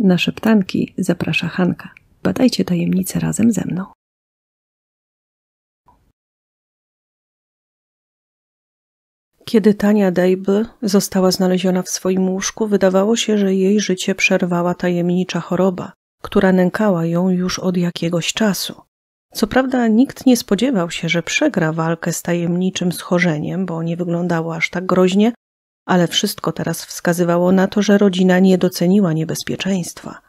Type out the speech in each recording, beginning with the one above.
Na szeptanki zaprasza Hanka. Badajcie tajemnice razem ze mną. Kiedy Tania Dejbl została znaleziona w swoim łóżku, wydawało się, że jej życie przerwała tajemnicza choroba, która nękała ją już od jakiegoś czasu. Co prawda nikt nie spodziewał się, że przegra walkę z tajemniczym schorzeniem, bo nie wyglądało aż tak groźnie, ale wszystko teraz wskazywało na to, że rodzina nie doceniła niebezpieczeństwa.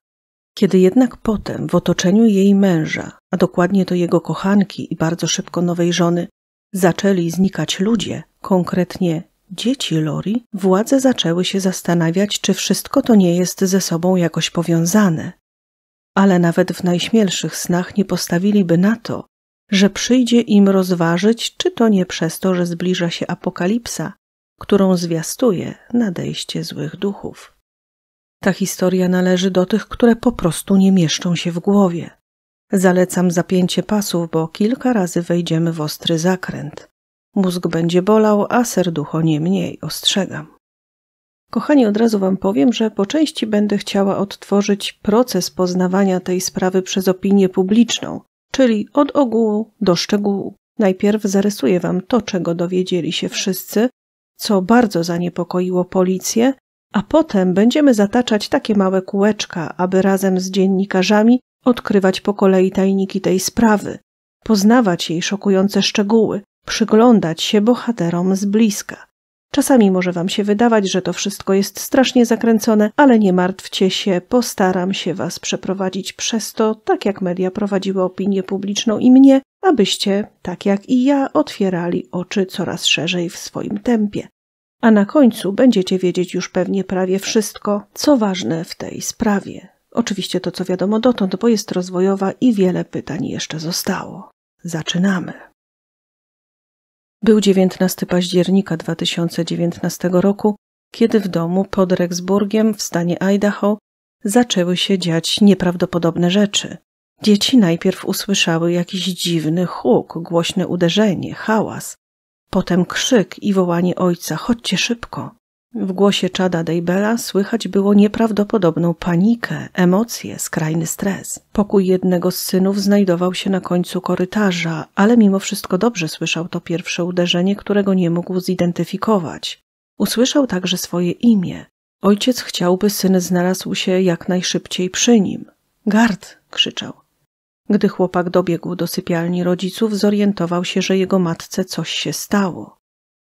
Kiedy jednak potem, w otoczeniu jej męża, a dokładnie to jego kochanki i bardzo szybko nowej żony, zaczęli znikać ludzie, konkretnie dzieci Lori, władze zaczęły się zastanawiać, czy wszystko to nie jest ze sobą jakoś powiązane. Ale nawet w najśmielszych snach nie postawiliby na to, że przyjdzie im rozważyć, czy to nie przez to, że zbliża się apokalipsa, którą zwiastuje nadejście złych duchów. Ta historia należy do tych, które po prostu nie mieszczą się w głowie. Zalecam zapięcie pasów, bo kilka razy wejdziemy w ostry zakręt. Mózg będzie bolał, a serducho nie mniej, ostrzegam. Kochani, od razu Wam powiem, że po części będę chciała odtworzyć proces poznawania tej sprawy przez opinię publiczną, czyli od ogółu do szczegółu. Najpierw zarysuję Wam to, czego dowiedzieli się wszyscy, co bardzo zaniepokoiło policję, a potem będziemy zataczać takie małe kółeczka, aby razem z dziennikarzami odkrywać po kolei tajniki tej sprawy, poznawać jej szokujące szczegóły, przyglądać się bohaterom z bliska. Czasami może Wam się wydawać, że to wszystko jest strasznie zakręcone, ale nie martwcie się, postaram się Was przeprowadzić przez to, tak jak media prowadziły opinię publiczną i mnie, abyście, tak jak i ja, otwierali oczy coraz szerzej w swoim tempie. A na końcu będziecie wiedzieć już pewnie prawie wszystko, co ważne w tej sprawie. Oczywiście to, co wiadomo dotąd, bo jest rozwojowa i wiele pytań jeszcze zostało. Zaczynamy. Był 19 października 2019 roku, kiedy w domu pod Rexburgiem w stanie Idaho zaczęły się dziać nieprawdopodobne rzeczy. Dzieci najpierw usłyszały jakiś dziwny huk, głośne uderzenie, hałas, potem krzyk i wołanie ojca: chodźcie szybko. W głosie Czada Dejbela słychać było nieprawdopodobną panikę, emocje, skrajny stres. Pokój jednego z synów znajdował się na końcu korytarza, ale mimo wszystko dobrze słyszał to pierwsze uderzenie, którego nie mógł zidentyfikować. Usłyszał także swoje imię. Ojciec chciałby syn znalazł się jak najszybciej przy nim. Gard! krzyczał. Gdy chłopak dobiegł do sypialni rodziców, zorientował się, że jego matce coś się stało.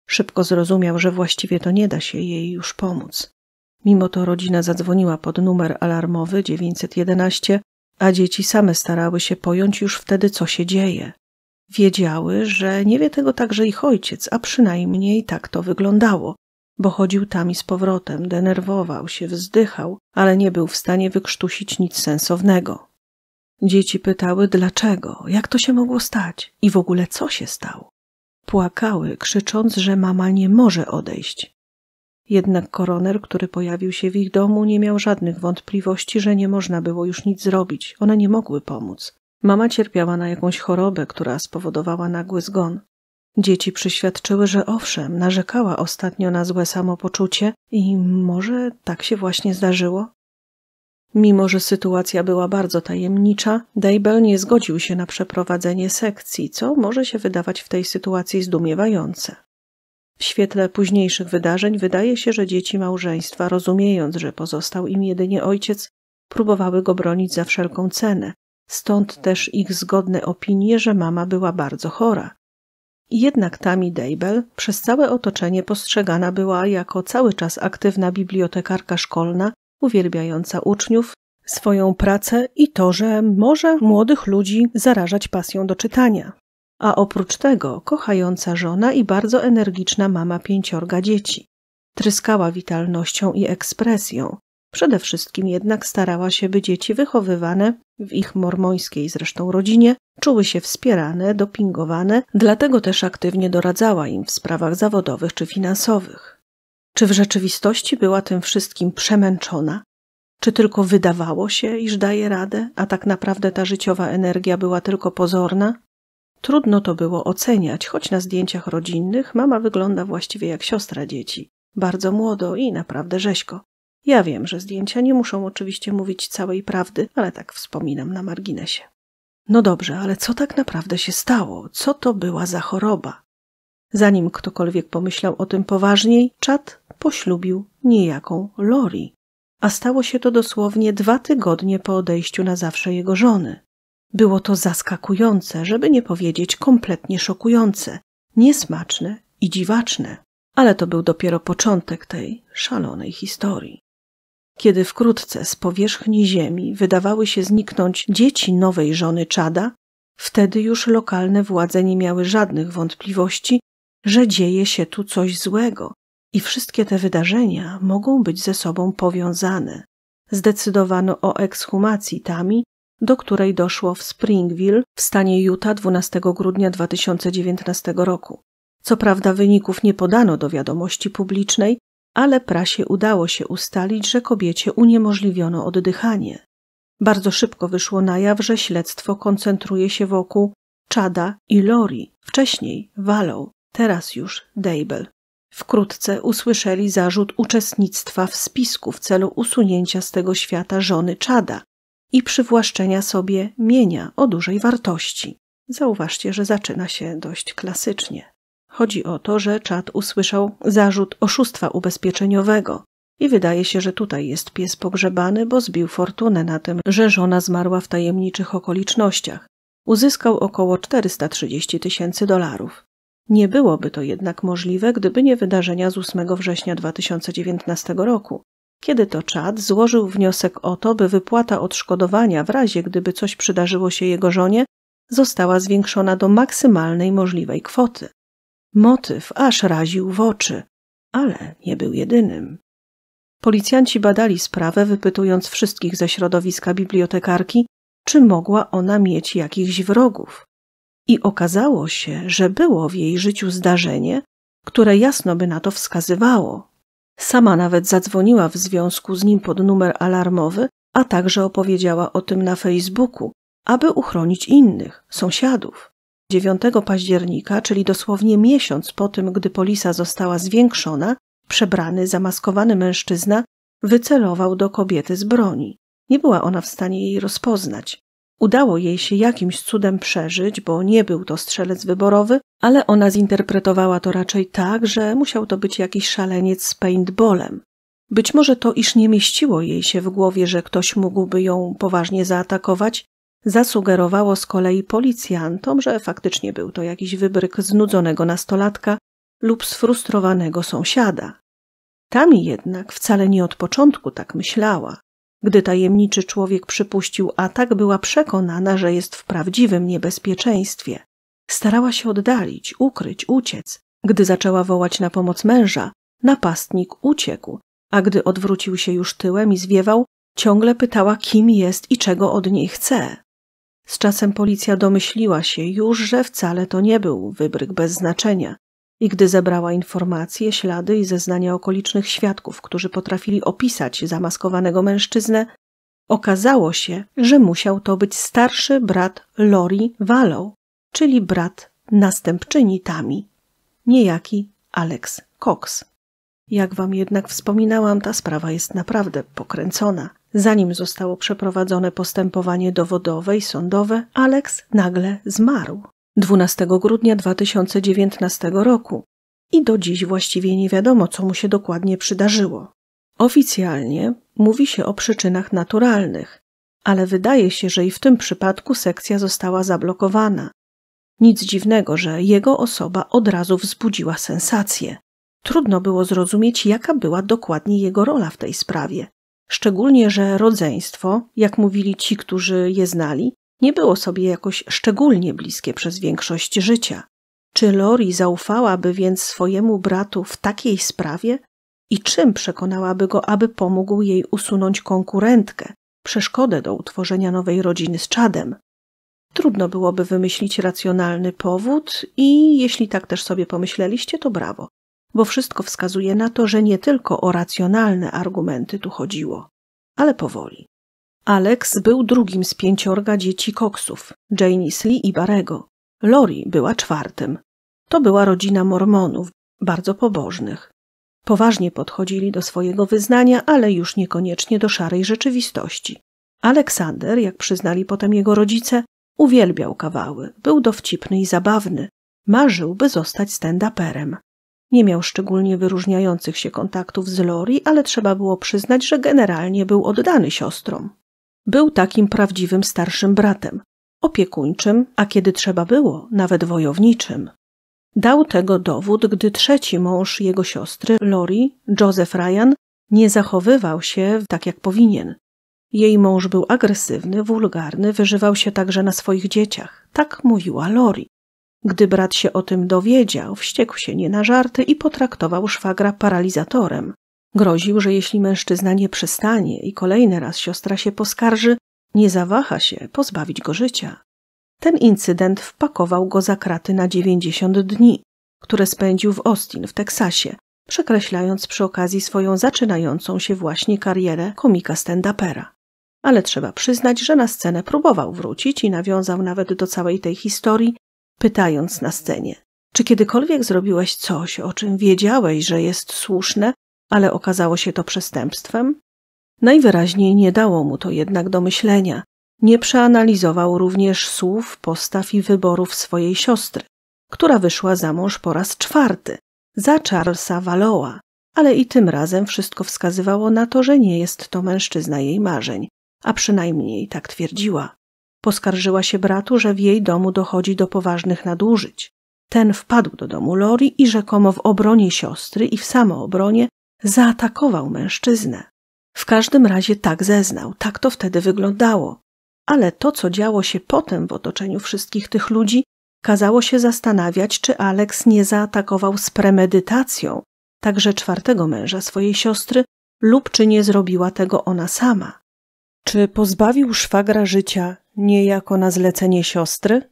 Szybko zrozumiał, że właściwie to nie da się jej już pomóc. Mimo to rodzina zadzwoniła pod numer alarmowy 911, a dzieci same starały się pojąć już wtedy, co się dzieje. Wiedziały, że nie wie tego także ich ojciec, a przynajmniej tak to wyglądało, bo chodził tam i z powrotem, denerwował się, wzdychał, ale nie był w stanie wykrztusić nic sensownego. Dzieci pytały dlaczego, jak to się mogło stać i w ogóle co się stało. Płakały, krzycząc, że mama nie może odejść. Jednak koroner, który pojawił się w ich domu, nie miał żadnych wątpliwości, że nie można było już nic zrobić, one nie mogły pomóc. Mama cierpiała na jakąś chorobę, która spowodowała nagły zgon. Dzieci przyświadczyły, że owszem, narzekała ostatnio na złe samopoczucie i może tak się właśnie zdarzyło. Mimo, że sytuacja była bardzo tajemnicza, Dejbel nie zgodził się na przeprowadzenie sekcji, co może się wydawać w tej sytuacji zdumiewające. W świetle późniejszych wydarzeń wydaje się, że dzieci małżeństwa, rozumiejąc, że pozostał im jedynie ojciec, próbowały go bronić za wszelką cenę, stąd też ich zgodne opinie, że mama była bardzo chora. Jednak Tammy Dejbel przez całe otoczenie postrzegana była jako cały czas aktywna bibliotekarka szkolna, uwielbiająca uczniów, swoją pracę i to, że może młodych ludzi zarażać pasją do czytania. A oprócz tego kochająca żona i bardzo energiczna mama pięciorga dzieci. Tryskała witalnością i ekspresją. Przede wszystkim jednak starała się, by dzieci wychowywane w ich mormońskiej zresztą rodzinie czuły się wspierane, dopingowane, dlatego też aktywnie doradzała im w sprawach zawodowych czy finansowych. Czy w rzeczywistości była tym wszystkim przemęczona? Czy tylko wydawało się, iż daje radę, a tak naprawdę ta życiowa energia była tylko pozorna? Trudno to było oceniać, choć na zdjęciach rodzinnych mama wygląda właściwie jak siostra dzieci. Bardzo młodo i naprawdę rzeźko. Ja wiem, że zdjęcia nie muszą oczywiście mówić całej prawdy, ale tak wspominam na marginesie. No dobrze, ale co tak naprawdę się stało? Co to była za choroba? Zanim ktokolwiek pomyślał o tym poważniej, czat poślubił niejaką Lori, a stało się to dosłownie dwa tygodnie po odejściu na zawsze jego żony. Było to zaskakujące, żeby nie powiedzieć kompletnie szokujące, niesmaczne i dziwaczne, ale to był dopiero początek tej szalonej historii. Kiedy wkrótce z powierzchni ziemi wydawały się zniknąć dzieci nowej żony Czada, wtedy już lokalne władze nie miały żadnych wątpliwości, że dzieje się tu coś złego i wszystkie te wydarzenia mogą być ze sobą powiązane. Zdecydowano o ekshumacji Tami, do której doszło w Springville w stanie Utah 12 grudnia 2019 roku. Co prawda wyników nie podano do wiadomości publicznej, ale prasie udało się ustalić, że kobiecie uniemożliwiono oddychanie. Bardzo szybko wyszło na jaw, że śledztwo koncentruje się wokół Chada i Lori, wcześniej Wallow, teraz już Dable. Wkrótce usłyszeli zarzut uczestnictwa w spisku w celu usunięcia z tego świata żony Czada i przywłaszczenia sobie mienia o dużej wartości. Zauważcie, że zaczyna się dość klasycznie. Chodzi o to, że Czad usłyszał zarzut oszustwa ubezpieczeniowego i wydaje się, że tutaj jest pies pogrzebany, bo zbił fortunę na tym, że żona zmarła w tajemniczych okolicznościach. Uzyskał około 430 tysięcy dolarów. Nie byłoby to jednak możliwe, gdyby nie wydarzenia z 8 września 2019 roku, kiedy to Czad złożył wniosek o to, by wypłata odszkodowania w razie gdyby coś przydarzyło się jego żonie została zwiększona do maksymalnej możliwej kwoty. Motyw aż raził w oczy, ale nie był jedynym. Policjanci badali sprawę, wypytując wszystkich ze środowiska bibliotekarki, czy mogła ona mieć jakichś wrogów i okazało się, że było w jej życiu zdarzenie, które jasno by na to wskazywało. Sama nawet zadzwoniła w związku z nim pod numer alarmowy, a także opowiedziała o tym na Facebooku, aby uchronić innych, sąsiadów. 9 października, czyli dosłownie miesiąc po tym, gdy polisa została zwiększona, przebrany, zamaskowany mężczyzna wycelował do kobiety z broni. Nie była ona w stanie jej rozpoznać. Udało jej się jakimś cudem przeżyć, bo nie był to strzelec wyborowy, ale ona zinterpretowała to raczej tak, że musiał to być jakiś szaleniec z paintballem. Być może to, iż nie mieściło jej się w głowie, że ktoś mógłby ją poważnie zaatakować, zasugerowało z kolei policjantom, że faktycznie był to jakiś wybryk znudzonego nastolatka lub sfrustrowanego sąsiada. Tami jednak wcale nie od początku tak myślała. Gdy tajemniczy człowiek przypuścił atak, była przekonana, że jest w prawdziwym niebezpieczeństwie. Starała się oddalić, ukryć, uciec. Gdy zaczęła wołać na pomoc męża, napastnik uciekł, a gdy odwrócił się już tyłem i zwiewał, ciągle pytała, kim jest i czego od niej chce. Z czasem policja domyśliła się już, że wcale to nie był wybryk bez znaczenia, i gdy zebrała informacje, ślady i zeznania okolicznych świadków, którzy potrafili opisać zamaskowanego mężczyznę, okazało się, że musiał to być starszy brat Lori Wallow, czyli brat następczyni Tami, niejaki Alex Cox. Jak wam jednak wspominałam, ta sprawa jest naprawdę pokręcona. Zanim zostało przeprowadzone postępowanie dowodowe i sądowe, Alex nagle zmarł. 12 grudnia 2019 roku i do dziś właściwie nie wiadomo, co mu się dokładnie przydarzyło. Oficjalnie mówi się o przyczynach naturalnych, ale wydaje się, że i w tym przypadku sekcja została zablokowana. Nic dziwnego, że jego osoba od razu wzbudziła sensację. Trudno było zrozumieć, jaka była dokładnie jego rola w tej sprawie. Szczególnie, że rodzeństwo, jak mówili ci, którzy je znali, nie było sobie jakoś szczególnie bliskie przez większość życia. Czy Lori zaufałaby więc swojemu bratu w takiej sprawie i czym przekonałaby go, aby pomógł jej usunąć konkurentkę, przeszkodę do utworzenia nowej rodziny z Chadem? Trudno byłoby wymyślić racjonalny powód i jeśli tak też sobie pomyśleliście, to brawo, bo wszystko wskazuje na to, że nie tylko o racjonalne argumenty tu chodziło, ale powoli. Alex był drugim z pięciorga dzieci koksów, Janice Lee i Barego. Lori była czwartym. To była rodzina mormonów, bardzo pobożnych. Poważnie podchodzili do swojego wyznania, ale już niekoniecznie do szarej rzeczywistości. Aleksander, jak przyznali potem jego rodzice, uwielbiał kawały, był dowcipny i zabawny, marzył, by zostać stand-uperem. Nie miał szczególnie wyróżniających się kontaktów z Lori, ale trzeba było przyznać, że generalnie był oddany siostrom. Był takim prawdziwym starszym bratem, opiekuńczym, a kiedy trzeba było, nawet wojowniczym. Dał tego dowód, gdy trzeci mąż jego siostry, Lori, Joseph Ryan, nie zachowywał się tak jak powinien. Jej mąż był agresywny, wulgarny, wyżywał się także na swoich dzieciach. Tak mówiła Lori. Gdy brat się o tym dowiedział, wściekł się nie na żarty i potraktował szwagra paralizatorem. Groził, że jeśli mężczyzna nie przestanie i kolejny raz siostra się poskarży, nie zawaha się pozbawić go życia. Ten incydent wpakował go za kraty na 90 dni, które spędził w Austin w Teksasie, przekreślając przy okazji swoją zaczynającą się właśnie karierę komika stand-upera. Ale trzeba przyznać, że na scenę próbował wrócić i nawiązał nawet do całej tej historii, pytając na scenie: Czy kiedykolwiek zrobiłeś coś, o czym wiedziałeś, że jest słuszne, ale okazało się to przestępstwem? Najwyraźniej nie dało mu to jednak do myślenia. Nie przeanalizował również słów, postaw i wyborów swojej siostry, która wyszła za mąż po raz czwarty, za Charlesa Waloa, ale i tym razem wszystko wskazywało na to, że nie jest to mężczyzna jej marzeń, a przynajmniej tak twierdziła. Poskarżyła się bratu, że w jej domu dochodzi do poważnych nadużyć. Ten wpadł do domu Lori i rzekomo w obronie siostry i w samoobronie zaatakował mężczyznę. W każdym razie tak zeznał, tak to wtedy wyglądało. Ale to, co działo się potem w otoczeniu wszystkich tych ludzi, kazało się zastanawiać, czy Alex nie zaatakował z premedytacją także czwartego męża swojej siostry, lub czy nie zrobiła tego ona sama. Czy pozbawił szwagra życia niejako na zlecenie siostry?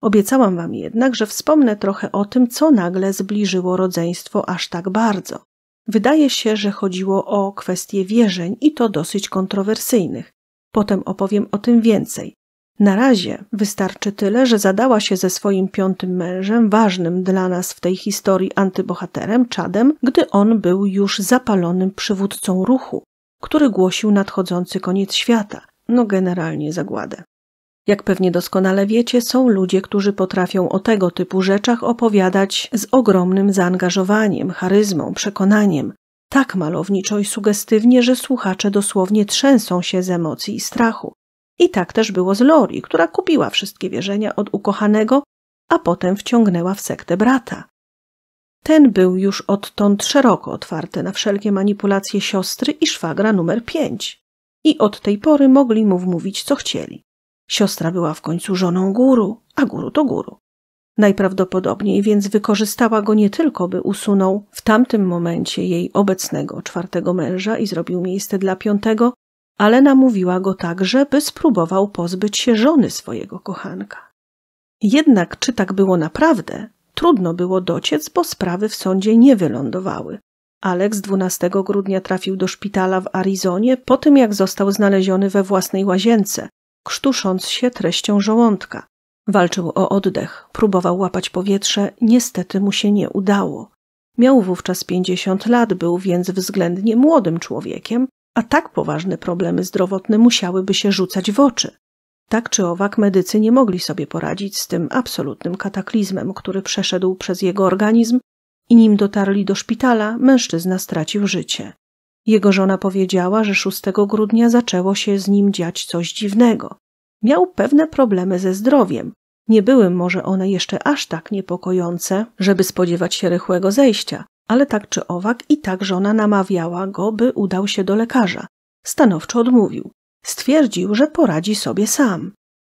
Obiecałam wam jednak, że wspomnę trochę o tym, co nagle zbliżyło rodzeństwo aż tak bardzo. Wydaje się, że chodziło o kwestie wierzeń i to dosyć kontrowersyjnych. Potem opowiem o tym więcej. Na razie wystarczy tyle, że zadała się ze swoim piątym mężem, ważnym dla nas w tej historii antybohaterem, Chadem, gdy on był już zapalonym przywódcą ruchu, który głosił nadchodzący koniec świata, no generalnie zagładę. Jak pewnie doskonale wiecie, są ludzie, którzy potrafią o tego typu rzeczach opowiadać z ogromnym zaangażowaniem, charyzmą, przekonaniem, tak malowniczo i sugestywnie, że słuchacze dosłownie trzęsą się z emocji i strachu. I tak też było z Lori, która kupiła wszystkie wierzenia od ukochanego, a potem wciągnęła w sektę brata. Ten był już odtąd szeroko otwarty na wszelkie manipulacje siostry i szwagra numer pięć. I od tej pory mogli mu wmówić, co chcieli. Siostra była w końcu żoną guru, a guru to guru. Najprawdopodobniej więc wykorzystała go nie tylko, by usunął w tamtym momencie jej obecnego czwartego męża i zrobił miejsce dla piątego, ale namówiła go także, by spróbował pozbyć się żony swojego kochanka. Jednak czy tak było naprawdę, trudno było dociec, bo sprawy w sądzie nie wylądowały. Alex 12 grudnia trafił do szpitala w Arizonie po tym, jak został znaleziony we własnej łazience, krztusząc się treścią żołądka. Walczył o oddech, próbował łapać powietrze, niestety mu się nie udało. Miał wówczas pięćdziesiąt lat, był więc względnie młodym człowiekiem, a tak poważne problemy zdrowotne musiałyby się rzucać w oczy. Tak czy owak medycy nie mogli sobie poradzić z tym absolutnym kataklizmem, który przeszedł przez jego organizm i nim dotarli do szpitala, mężczyzna stracił życie. Jego żona powiedziała, że 6 grudnia zaczęło się z nim dziać coś dziwnego. Miał pewne problemy ze zdrowiem. Nie były może one jeszcze aż tak niepokojące, żeby spodziewać się rychłego zejścia, ale tak czy owak i tak żona namawiała go, by udał się do lekarza. Stanowczo odmówił. Stwierdził, że poradzi sobie sam.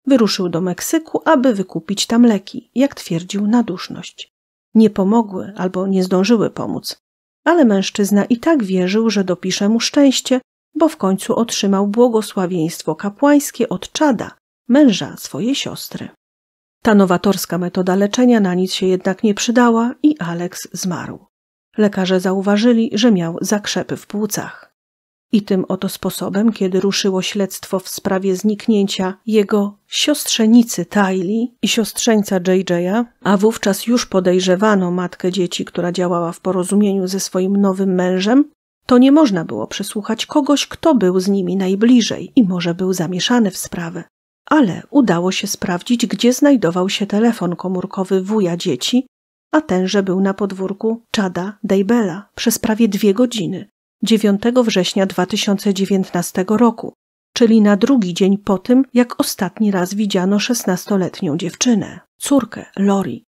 Wyruszył do Meksyku, aby wykupić tam leki, jak twierdził na duszność. Nie pomogły albo nie zdążyły pomóc ale mężczyzna i tak wierzył, że dopisze mu szczęście, bo w końcu otrzymał błogosławieństwo kapłańskie od Czada, męża swojej siostry. Ta nowatorska metoda leczenia na nic się jednak nie przydała i Alex zmarł. Lekarze zauważyli, że miał zakrzepy w płucach. I tym oto sposobem, kiedy ruszyło śledztwo w sprawie zniknięcia jego siostrzenicy Tylee i siostrzeńca JJ'a, a wówczas już podejrzewano matkę dzieci, która działała w porozumieniu ze swoim nowym mężem, to nie można było przesłuchać kogoś, kto był z nimi najbliżej i może był zamieszany w sprawę. Ale udało się sprawdzić, gdzie znajdował się telefon komórkowy wuja dzieci, a tenże był na podwórku Chada Deibel'a przez prawie dwie godziny, 9 września 2019 roku, czyli na drugi dzień po tym, jak ostatni raz widziano 16-letnią dziewczynę, córkę Lori.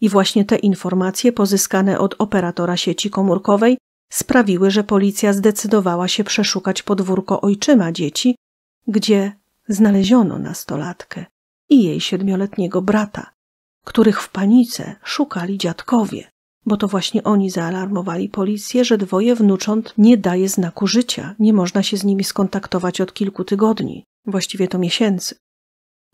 I właśnie te informacje pozyskane od operatora sieci komórkowej sprawiły, że policja zdecydowała się przeszukać podwórko ojczyma dzieci, gdzie znaleziono nastolatkę i jej siedmioletniego brata, których w panice szukali dziadkowie bo to właśnie oni zaalarmowali policję, że dwoje wnucząt nie daje znaku życia, nie można się z nimi skontaktować od kilku tygodni, właściwie to miesięcy.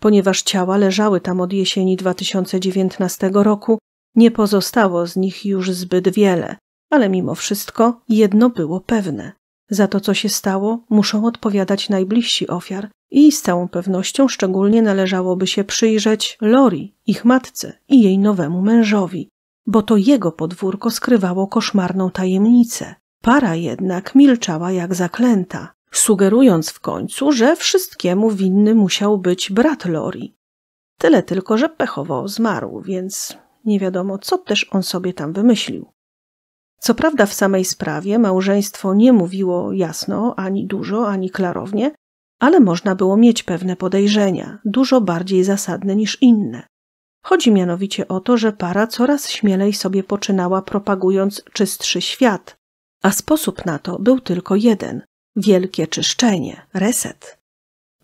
Ponieważ ciała leżały tam od jesieni 2019 roku, nie pozostało z nich już zbyt wiele, ale mimo wszystko jedno było pewne. Za to, co się stało, muszą odpowiadać najbliżsi ofiar i z całą pewnością szczególnie należałoby się przyjrzeć Lori, ich matce i jej nowemu mężowi, bo to jego podwórko skrywało koszmarną tajemnicę. Para jednak milczała jak zaklęta, sugerując w końcu, że wszystkiemu winny musiał być brat Lori. Tyle tylko, że pechowo zmarł, więc nie wiadomo, co też on sobie tam wymyślił. Co prawda w samej sprawie małżeństwo nie mówiło jasno, ani dużo, ani klarownie, ale można było mieć pewne podejrzenia, dużo bardziej zasadne niż inne. Chodzi mianowicie o to, że para coraz śmielej sobie poczynała propagując czystszy świat, a sposób na to był tylko jeden wielkie czyszczenie, reset.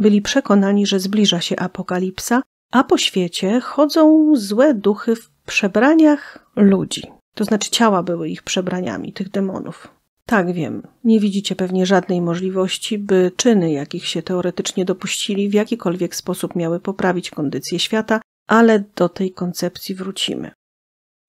Byli przekonani, że zbliża się apokalipsa, a po świecie chodzą złe duchy w przebraniach ludzi. To znaczy ciała były ich przebraniami, tych demonów. Tak wiem, nie widzicie pewnie żadnej możliwości, by czyny, jakich się teoretycznie dopuścili, w jakikolwiek sposób miały poprawić kondycję świata, ale do tej koncepcji wrócimy.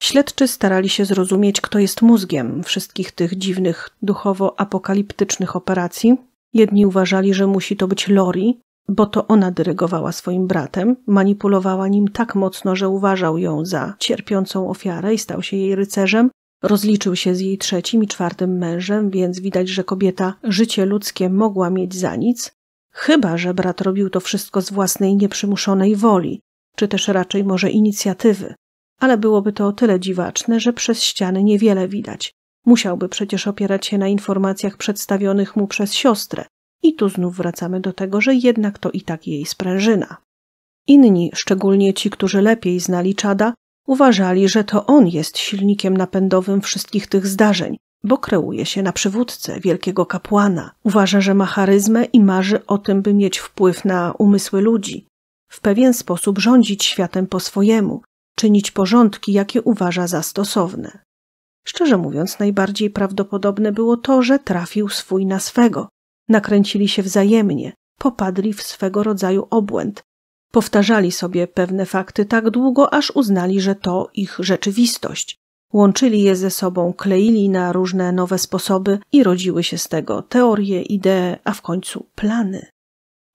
Śledczy starali się zrozumieć, kto jest mózgiem wszystkich tych dziwnych, duchowo-apokaliptycznych operacji. Jedni uważali, że musi to być Lori, bo to ona dyrygowała swoim bratem, manipulowała nim tak mocno, że uważał ją za cierpiącą ofiarę i stał się jej rycerzem. Rozliczył się z jej trzecim i czwartym mężem, więc widać, że kobieta życie ludzkie mogła mieć za nic, chyba że brat robił to wszystko z własnej nieprzymuszonej woli, czy też raczej może inicjatywy. Ale byłoby to o tyle dziwaczne, że przez ściany niewiele widać. Musiałby przecież opierać się na informacjach przedstawionych mu przez siostrę. I tu znów wracamy do tego, że jednak to i tak jej sprężyna. Inni, szczególnie ci, którzy lepiej znali Czada, uważali, że to on jest silnikiem napędowym wszystkich tych zdarzeń, bo kreuje się na przywódcę, wielkiego kapłana. Uważa, że ma charyzmę i marzy o tym, by mieć wpływ na umysły ludzi w pewien sposób rządzić światem po swojemu, czynić porządki, jakie uważa za stosowne. Szczerze mówiąc, najbardziej prawdopodobne było to, że trafił swój na swego, nakręcili się wzajemnie, popadli w swego rodzaju obłęd, powtarzali sobie pewne fakty tak długo, aż uznali, że to ich rzeczywistość. Łączyli je ze sobą, kleili na różne nowe sposoby i rodziły się z tego teorie, idee, a w końcu plany.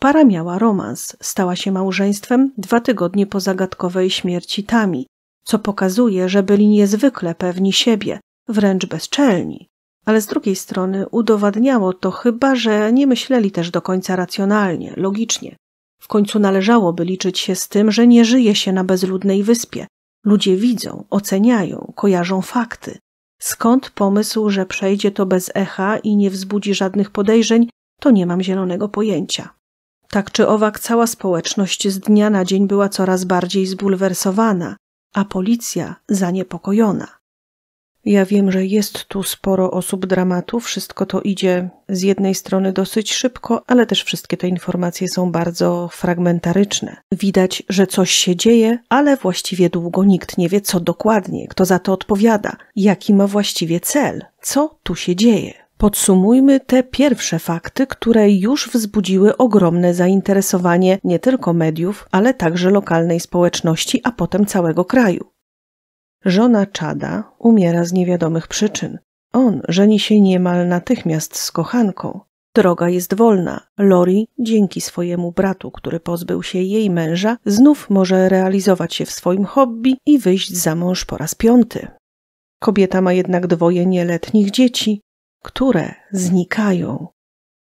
Para miała romans, stała się małżeństwem dwa tygodnie po zagadkowej śmierci Tami, co pokazuje, że byli niezwykle pewni siebie, wręcz bezczelni. Ale z drugiej strony udowadniało to chyba, że nie myśleli też do końca racjonalnie, logicznie. W końcu należałoby liczyć się z tym, że nie żyje się na bezludnej wyspie. Ludzie widzą, oceniają, kojarzą fakty. Skąd pomysł, że przejdzie to bez echa i nie wzbudzi żadnych podejrzeń, to nie mam zielonego pojęcia. Tak czy owak, cała społeczność z dnia na dzień była coraz bardziej zbulwersowana, a policja zaniepokojona. Ja wiem, że jest tu sporo osób dramatu, wszystko to idzie z jednej strony dosyć szybko, ale też wszystkie te informacje są bardzo fragmentaryczne. Widać, że coś się dzieje, ale właściwie długo nikt nie wie, co dokładnie, kto za to odpowiada, jaki ma właściwie cel, co tu się dzieje. Podsumujmy te pierwsze fakty, które już wzbudziły ogromne zainteresowanie nie tylko mediów, ale także lokalnej społeczności, a potem całego kraju. Żona Czada umiera z niewiadomych przyczyn. On żeni się niemal natychmiast z kochanką. Droga jest wolna. Lori, dzięki swojemu bratu, który pozbył się jej męża, znów może realizować się w swoim hobby i wyjść za mąż po raz piąty. Kobieta ma jednak dwoje nieletnich dzieci, które znikają.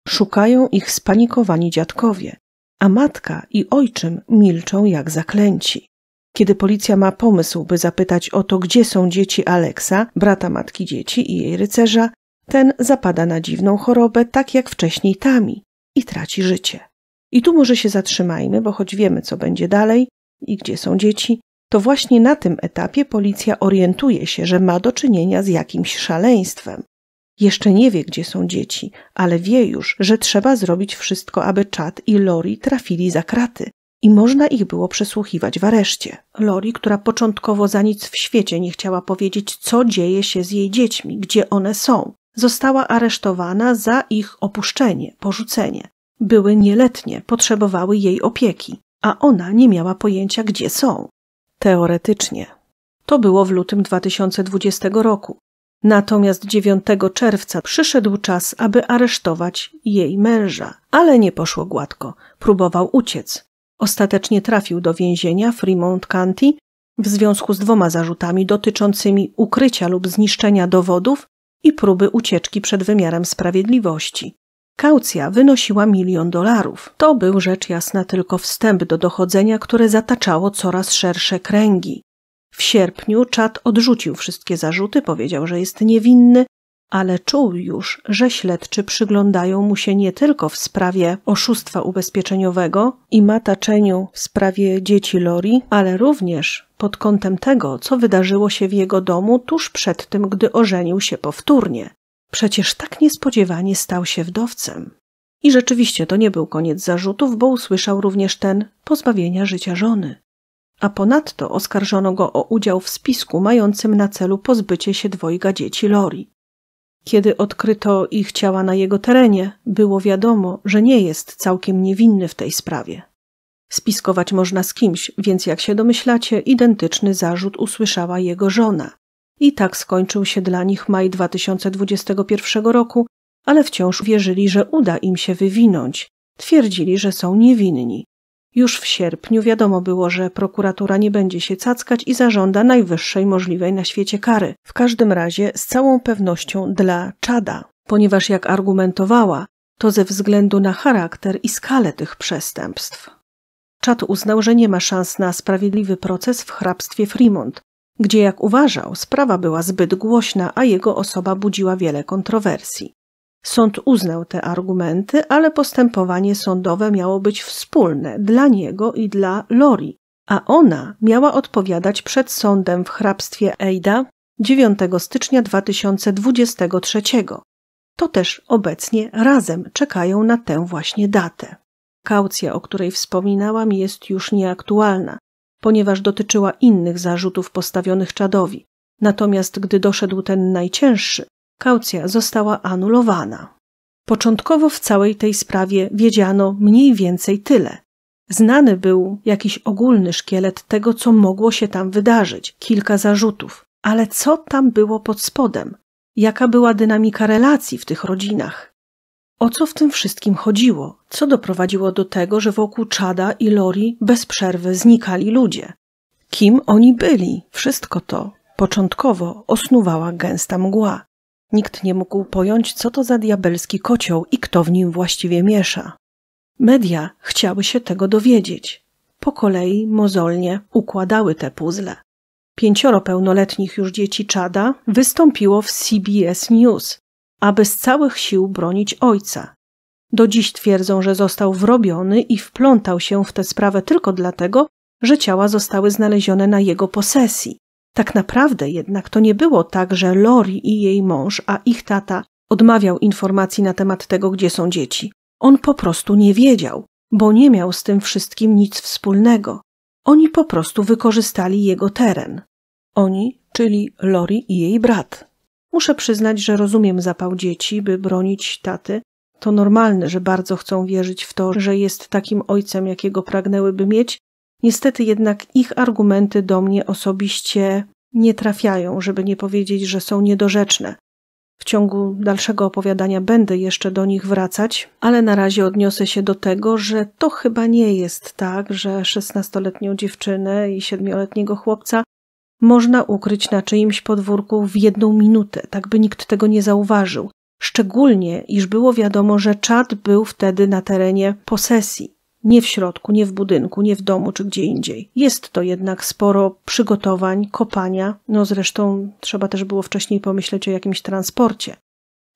Szukają ich spanikowani dziadkowie, a matka i ojczym milczą jak zaklęci. Kiedy policja ma pomysł, by zapytać o to, gdzie są dzieci Aleksa, brata matki dzieci i jej rycerza, ten zapada na dziwną chorobę, tak jak wcześniej Tami, i traci życie. I tu może się zatrzymajmy, bo choć wiemy, co będzie dalej i gdzie są dzieci, to właśnie na tym etapie policja orientuje się, że ma do czynienia z jakimś szaleństwem. Jeszcze nie wie, gdzie są dzieci, ale wie już, że trzeba zrobić wszystko, aby Chad i Lori trafili za kraty i można ich było przesłuchiwać w areszcie. Lori, która początkowo za nic w świecie nie chciała powiedzieć, co dzieje się z jej dziećmi, gdzie one są, została aresztowana za ich opuszczenie, porzucenie. Były nieletnie, potrzebowały jej opieki, a ona nie miała pojęcia, gdzie są. Teoretycznie. To było w lutym 2020 roku, Natomiast 9 czerwca przyszedł czas, aby aresztować jej męża, ale nie poszło gładko. Próbował uciec. Ostatecznie trafił do więzienia Fremont County w związku z dwoma zarzutami dotyczącymi ukrycia lub zniszczenia dowodów i próby ucieczki przed wymiarem sprawiedliwości. Kaucja wynosiła milion dolarów. To był rzecz jasna tylko wstęp do dochodzenia, które zataczało coraz szersze kręgi. W sierpniu czat odrzucił wszystkie zarzuty, powiedział, że jest niewinny, ale czuł już, że śledczy przyglądają mu się nie tylko w sprawie oszustwa ubezpieczeniowego i mataczeniu w sprawie dzieci Lori, ale również pod kątem tego, co wydarzyło się w jego domu tuż przed tym, gdy ożenił się powtórnie. Przecież tak niespodziewanie stał się wdowcem. I rzeczywiście to nie był koniec zarzutów, bo usłyszał również ten pozbawienia życia żony a ponadto oskarżono go o udział w spisku mającym na celu pozbycie się dwojga dzieci Lori. Kiedy odkryto ich ciała na jego terenie, było wiadomo, że nie jest całkiem niewinny w tej sprawie. Spiskować można z kimś, więc jak się domyślacie, identyczny zarzut usłyszała jego żona. I tak skończył się dla nich maj 2021 roku, ale wciąż wierzyli, że uda im się wywinąć. Twierdzili, że są niewinni. Już w sierpniu wiadomo było, że prokuratura nie będzie się cackać i zażąda najwyższej możliwej na świecie kary. W każdym razie z całą pewnością dla Czada, ponieważ jak argumentowała, to ze względu na charakter i skalę tych przestępstw. Czad uznał, że nie ma szans na sprawiedliwy proces w hrabstwie Fremont, gdzie, jak uważał, sprawa była zbyt głośna, a jego osoba budziła wiele kontrowersji. Sąd uznał te argumenty, ale postępowanie sądowe miało być wspólne dla niego i dla Lori, a ona miała odpowiadać przed sądem w hrabstwie Eida 9 stycznia 2023. To też obecnie razem czekają na tę właśnie datę. Kaucja, o której wspominałam, jest już nieaktualna, ponieważ dotyczyła innych zarzutów postawionych Czadowi. Natomiast gdy doszedł ten najcięższy, kaucja została anulowana. Początkowo w całej tej sprawie wiedziano mniej więcej tyle. Znany był jakiś ogólny szkielet tego, co mogło się tam wydarzyć, kilka zarzutów, ale co tam było pod spodem? Jaka była dynamika relacji w tych rodzinach? O co w tym wszystkim chodziło? Co doprowadziło do tego, że wokół Czada i Lori bez przerwy znikali ludzie? Kim oni byli? Wszystko to początkowo osnuwała gęsta mgła. Nikt nie mógł pojąć, co to za diabelski kocioł i kto w nim właściwie miesza. Media chciały się tego dowiedzieć. Po kolei mozolnie układały te puzzle. Pięcioro pełnoletnich już dzieci Czada wystąpiło w CBS News, aby z całych sił bronić ojca. Do dziś twierdzą, że został wrobiony i wplątał się w tę sprawę tylko dlatego, że ciała zostały znalezione na jego posesji. Tak naprawdę jednak to nie było tak, że Lori i jej mąż, a ich tata odmawiał informacji na temat tego, gdzie są dzieci. On po prostu nie wiedział, bo nie miał z tym wszystkim nic wspólnego. Oni po prostu wykorzystali jego teren. Oni, czyli Lori i jej brat. Muszę przyznać, że rozumiem zapał dzieci, by bronić taty. To normalne, że bardzo chcą wierzyć w to, że jest takim ojcem, jakiego pragnęłyby mieć, Niestety jednak ich argumenty do mnie osobiście nie trafiają, żeby nie powiedzieć, że są niedorzeczne. W ciągu dalszego opowiadania będę jeszcze do nich wracać, ale na razie odniosę się do tego, że to chyba nie jest tak, że szesnastoletnią dziewczynę i siedmioletniego chłopca można ukryć na czyimś podwórku w jedną minutę, tak by nikt tego nie zauważył. Szczególnie, iż było wiadomo, że czad był wtedy na terenie posesji nie w środku, nie w budynku, nie w domu czy gdzie indziej. Jest to jednak sporo przygotowań, kopania. No zresztą trzeba też było wcześniej pomyśleć o jakimś transporcie.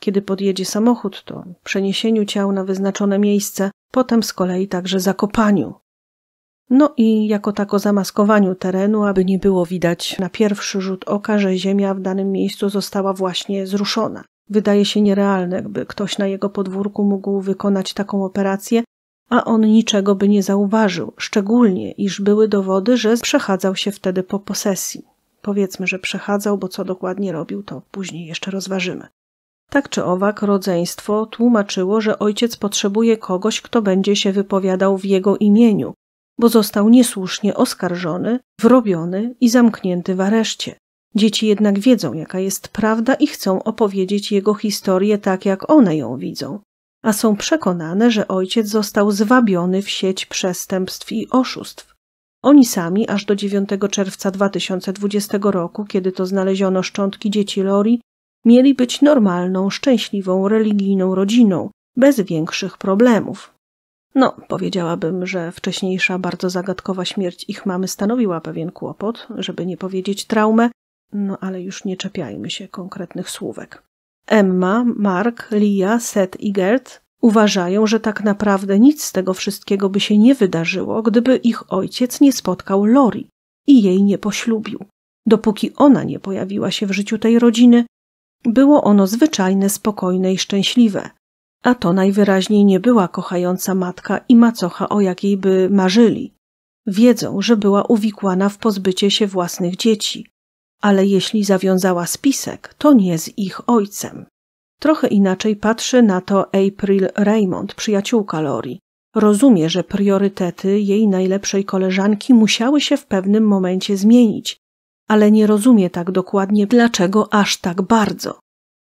Kiedy podjedzie samochód, to przeniesieniu ciał na wyznaczone miejsce, potem z kolei także zakopaniu. No i jako tako zamaskowaniu terenu, aby nie było widać na pierwszy rzut oka, że ziemia w danym miejscu została właśnie zruszona. Wydaje się nierealne, by ktoś na jego podwórku mógł wykonać taką operację, a on niczego by nie zauważył, szczególnie iż były dowody, że przechadzał się wtedy po posesji. Powiedzmy, że przechadzał, bo co dokładnie robił, to później jeszcze rozważymy. Tak czy owak, rodzeństwo tłumaczyło, że ojciec potrzebuje kogoś, kto będzie się wypowiadał w jego imieniu, bo został niesłusznie oskarżony, wrobiony i zamknięty w areszcie. Dzieci jednak wiedzą, jaka jest prawda i chcą opowiedzieć jego historię tak, jak one ją widzą a są przekonane, że ojciec został zwabiony w sieć przestępstw i oszustw. Oni sami aż do 9 czerwca 2020 roku, kiedy to znaleziono szczątki dzieci Lori, mieli być normalną, szczęśliwą, religijną rodziną, bez większych problemów. No, powiedziałabym, że wcześniejsza, bardzo zagadkowa śmierć ich mamy stanowiła pewien kłopot, żeby nie powiedzieć traumę, no ale już nie czepiajmy się konkretnych słówek. Emma, Mark, Lia, Seth i Gert uważają, że tak naprawdę nic z tego wszystkiego by się nie wydarzyło, gdyby ich ojciec nie spotkał Lori i jej nie poślubił. Dopóki ona nie pojawiła się w życiu tej rodziny, było ono zwyczajne, spokojne i szczęśliwe. A to najwyraźniej nie była kochająca matka i macocha, o jakiej by marzyli. Wiedzą, że była uwikłana w pozbycie się własnych dzieci ale jeśli zawiązała spisek, to nie z ich ojcem. Trochę inaczej patrzy na to April Raymond, przyjaciółka Lori. Rozumie, że priorytety jej najlepszej koleżanki musiały się w pewnym momencie zmienić, ale nie rozumie tak dokładnie, dlaczego aż tak bardzo.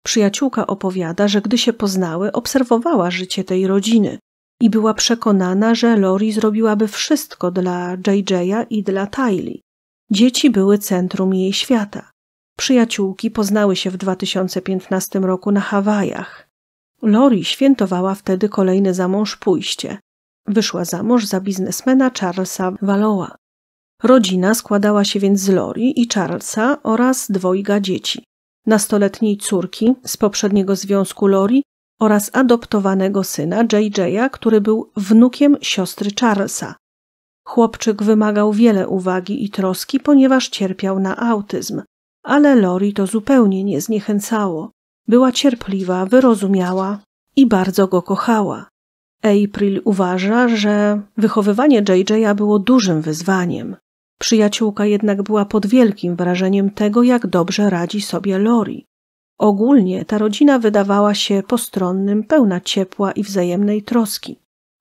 Przyjaciółka opowiada, że gdy się poznały, obserwowała życie tej rodziny i była przekonana, że Lori zrobiłaby wszystko dla JJ'a i dla Tylee. Dzieci były centrum jej świata. Przyjaciółki poznały się w 2015 roku na Hawajach. Lori świętowała wtedy kolejne za mąż pójście. Wyszła za mąż za biznesmena Charlesa Waloa. Rodzina składała się więc z Lori i Charlesa oraz dwojga dzieci. Nastoletniej córki z poprzedniego związku Lori oraz adoptowanego syna JJ'a, który był wnukiem siostry Charlesa. Chłopczyk wymagał wiele uwagi i troski, ponieważ cierpiał na autyzm, ale Lori to zupełnie nie zniechęcało. Była cierpliwa, wyrozumiała i bardzo go kochała. April uważa, że wychowywanie JJ'a było dużym wyzwaniem. Przyjaciółka jednak była pod wielkim wrażeniem tego, jak dobrze radzi sobie Lori. Ogólnie ta rodzina wydawała się postronnym, pełna ciepła i wzajemnej troski.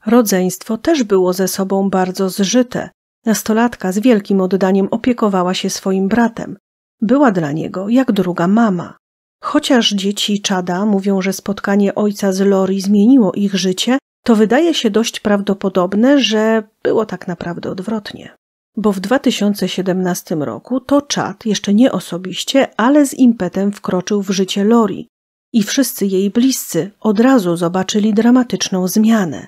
Rodzeństwo też było ze sobą bardzo zżyte. Nastolatka z wielkim oddaniem opiekowała się swoim bratem. Była dla niego jak druga mama. Chociaż dzieci Czada mówią, że spotkanie ojca z Lori zmieniło ich życie, to wydaje się dość prawdopodobne, że było tak naprawdę odwrotnie. Bo w 2017 roku to Czad, jeszcze nie osobiście, ale z impetem wkroczył w życie Lori i wszyscy jej bliscy od razu zobaczyli dramatyczną zmianę.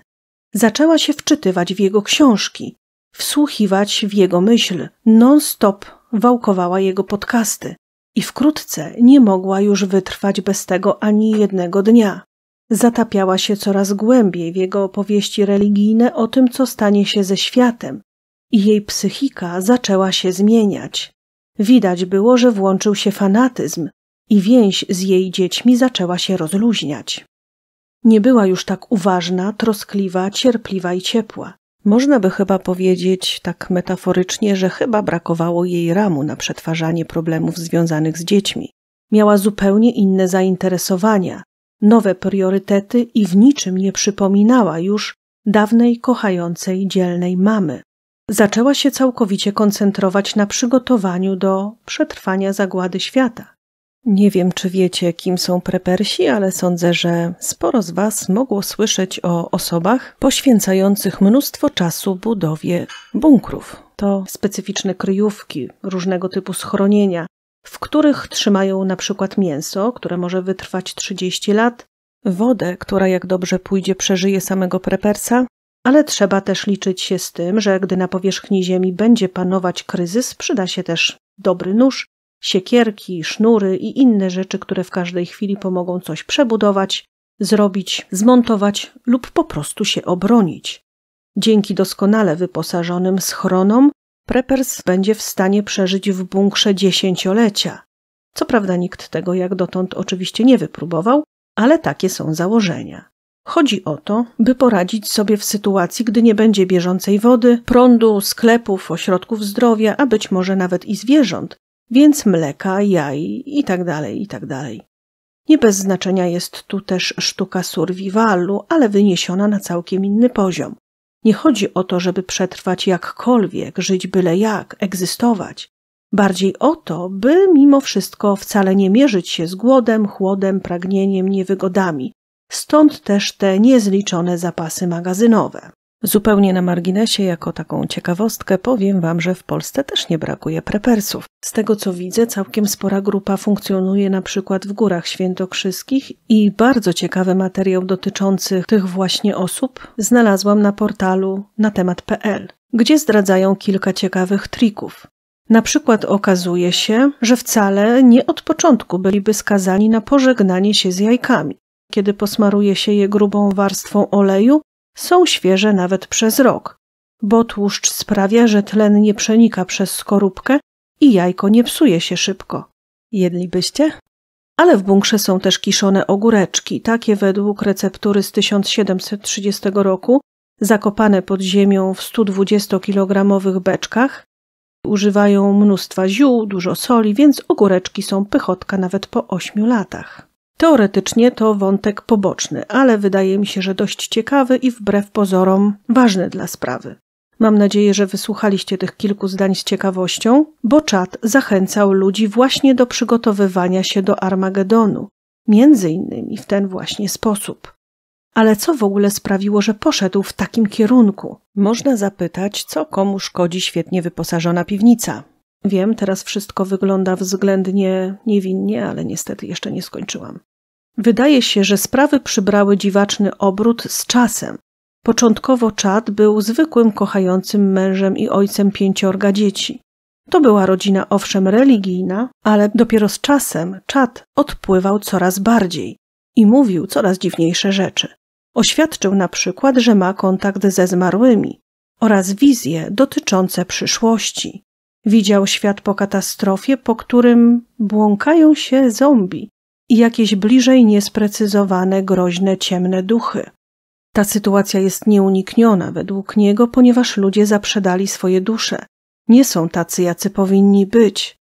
Zaczęła się wczytywać w jego książki, wsłuchiwać w jego myśl. Non-stop wałkowała jego podcasty i wkrótce nie mogła już wytrwać bez tego ani jednego dnia. Zatapiała się coraz głębiej w jego opowieści religijne o tym, co stanie się ze światem, i jej psychika zaczęła się zmieniać. Widać było, że włączył się fanatyzm i więź z jej dziećmi zaczęła się rozluźniać. Nie była już tak uważna, troskliwa, cierpliwa i ciepła. Można by chyba powiedzieć tak metaforycznie, że chyba brakowało jej ramu na przetwarzanie problemów związanych z dziećmi. Miała zupełnie inne zainteresowania, nowe priorytety i w niczym nie przypominała już dawnej, kochającej, dzielnej mamy. Zaczęła się całkowicie koncentrować na przygotowaniu do przetrwania zagłady świata. Nie wiem, czy wiecie, kim są prepersi, ale sądzę, że sporo z Was mogło słyszeć o osobach poświęcających mnóstwo czasu budowie bunkrów. To specyficzne kryjówki, różnego typu schronienia, w których trzymają na przykład mięso, które może wytrwać 30 lat, wodę, która jak dobrze pójdzie przeżyje samego prepersa, ale trzeba też liczyć się z tym, że gdy na powierzchni Ziemi będzie panować kryzys, przyda się też dobry nóż, siekierki, sznury i inne rzeczy, które w każdej chwili pomogą coś przebudować, zrobić, zmontować lub po prostu się obronić. Dzięki doskonale wyposażonym schronom, Preppers będzie w stanie przeżyć w bunkrze dziesięciolecia. Co prawda nikt tego jak dotąd oczywiście nie wypróbował, ale takie są założenia. Chodzi o to, by poradzić sobie w sytuacji, gdy nie będzie bieżącej wody, prądu, sklepów, ośrodków zdrowia, a być może nawet i zwierząt, więc mleka, jaj itd., tak itd. Tak nie bez znaczenia jest tu też sztuka survivalu, ale wyniesiona na całkiem inny poziom. Nie chodzi o to, żeby przetrwać jakkolwiek, żyć byle jak, egzystować. Bardziej o to, by mimo wszystko wcale nie mierzyć się z głodem, chłodem, pragnieniem, niewygodami. Stąd też te niezliczone zapasy magazynowe. Zupełnie na marginesie, jako taką ciekawostkę, powiem Wam, że w Polsce też nie brakuje prepersów. Z tego co widzę, całkiem spora grupa funkcjonuje na przykład w Górach Świętokrzyskich i bardzo ciekawy materiał dotyczący tych właśnie osób znalazłam na portalu na temat.pl, gdzie zdradzają kilka ciekawych trików. Na przykład okazuje się, że wcale nie od początku byliby skazani na pożegnanie się z jajkami. Kiedy posmaruje się je grubą warstwą oleju, są świeże nawet przez rok, bo tłuszcz sprawia, że tlen nie przenika przez skorupkę i jajko nie psuje się szybko. Jedlibyście? Ale w bunkrze są też kiszone ogóreczki, takie według receptury z 1730 roku, zakopane pod ziemią w 120-kilogramowych beczkach. Używają mnóstwa ziół, dużo soli, więc ogóreczki są pychotka nawet po 8 latach. Teoretycznie to wątek poboczny, ale wydaje mi się, że dość ciekawy i wbrew pozorom ważny dla sprawy. Mam nadzieję, że wysłuchaliście tych kilku zdań z ciekawością, bo czat zachęcał ludzi właśnie do przygotowywania się do Armagedonu, między innymi w ten właśnie sposób. Ale co w ogóle sprawiło, że poszedł w takim kierunku? Można zapytać, co komu szkodzi świetnie wyposażona piwnica, Wiem, teraz wszystko wygląda względnie niewinnie, ale niestety jeszcze nie skończyłam. Wydaje się, że sprawy przybrały dziwaczny obrót z czasem. Początkowo Czad był zwykłym kochającym mężem i ojcem pięciorga dzieci. To była rodzina owszem religijna, ale dopiero z czasem Czad odpływał coraz bardziej i mówił coraz dziwniejsze rzeczy. Oświadczył na przykład, że ma kontakt ze zmarłymi oraz wizje dotyczące przyszłości. Widział świat po katastrofie, po którym błąkają się zombie i jakieś bliżej niesprecyzowane, groźne, ciemne duchy. Ta sytuacja jest nieunikniona według niego, ponieważ ludzie zaprzedali swoje dusze. Nie są tacy, jacy powinni być.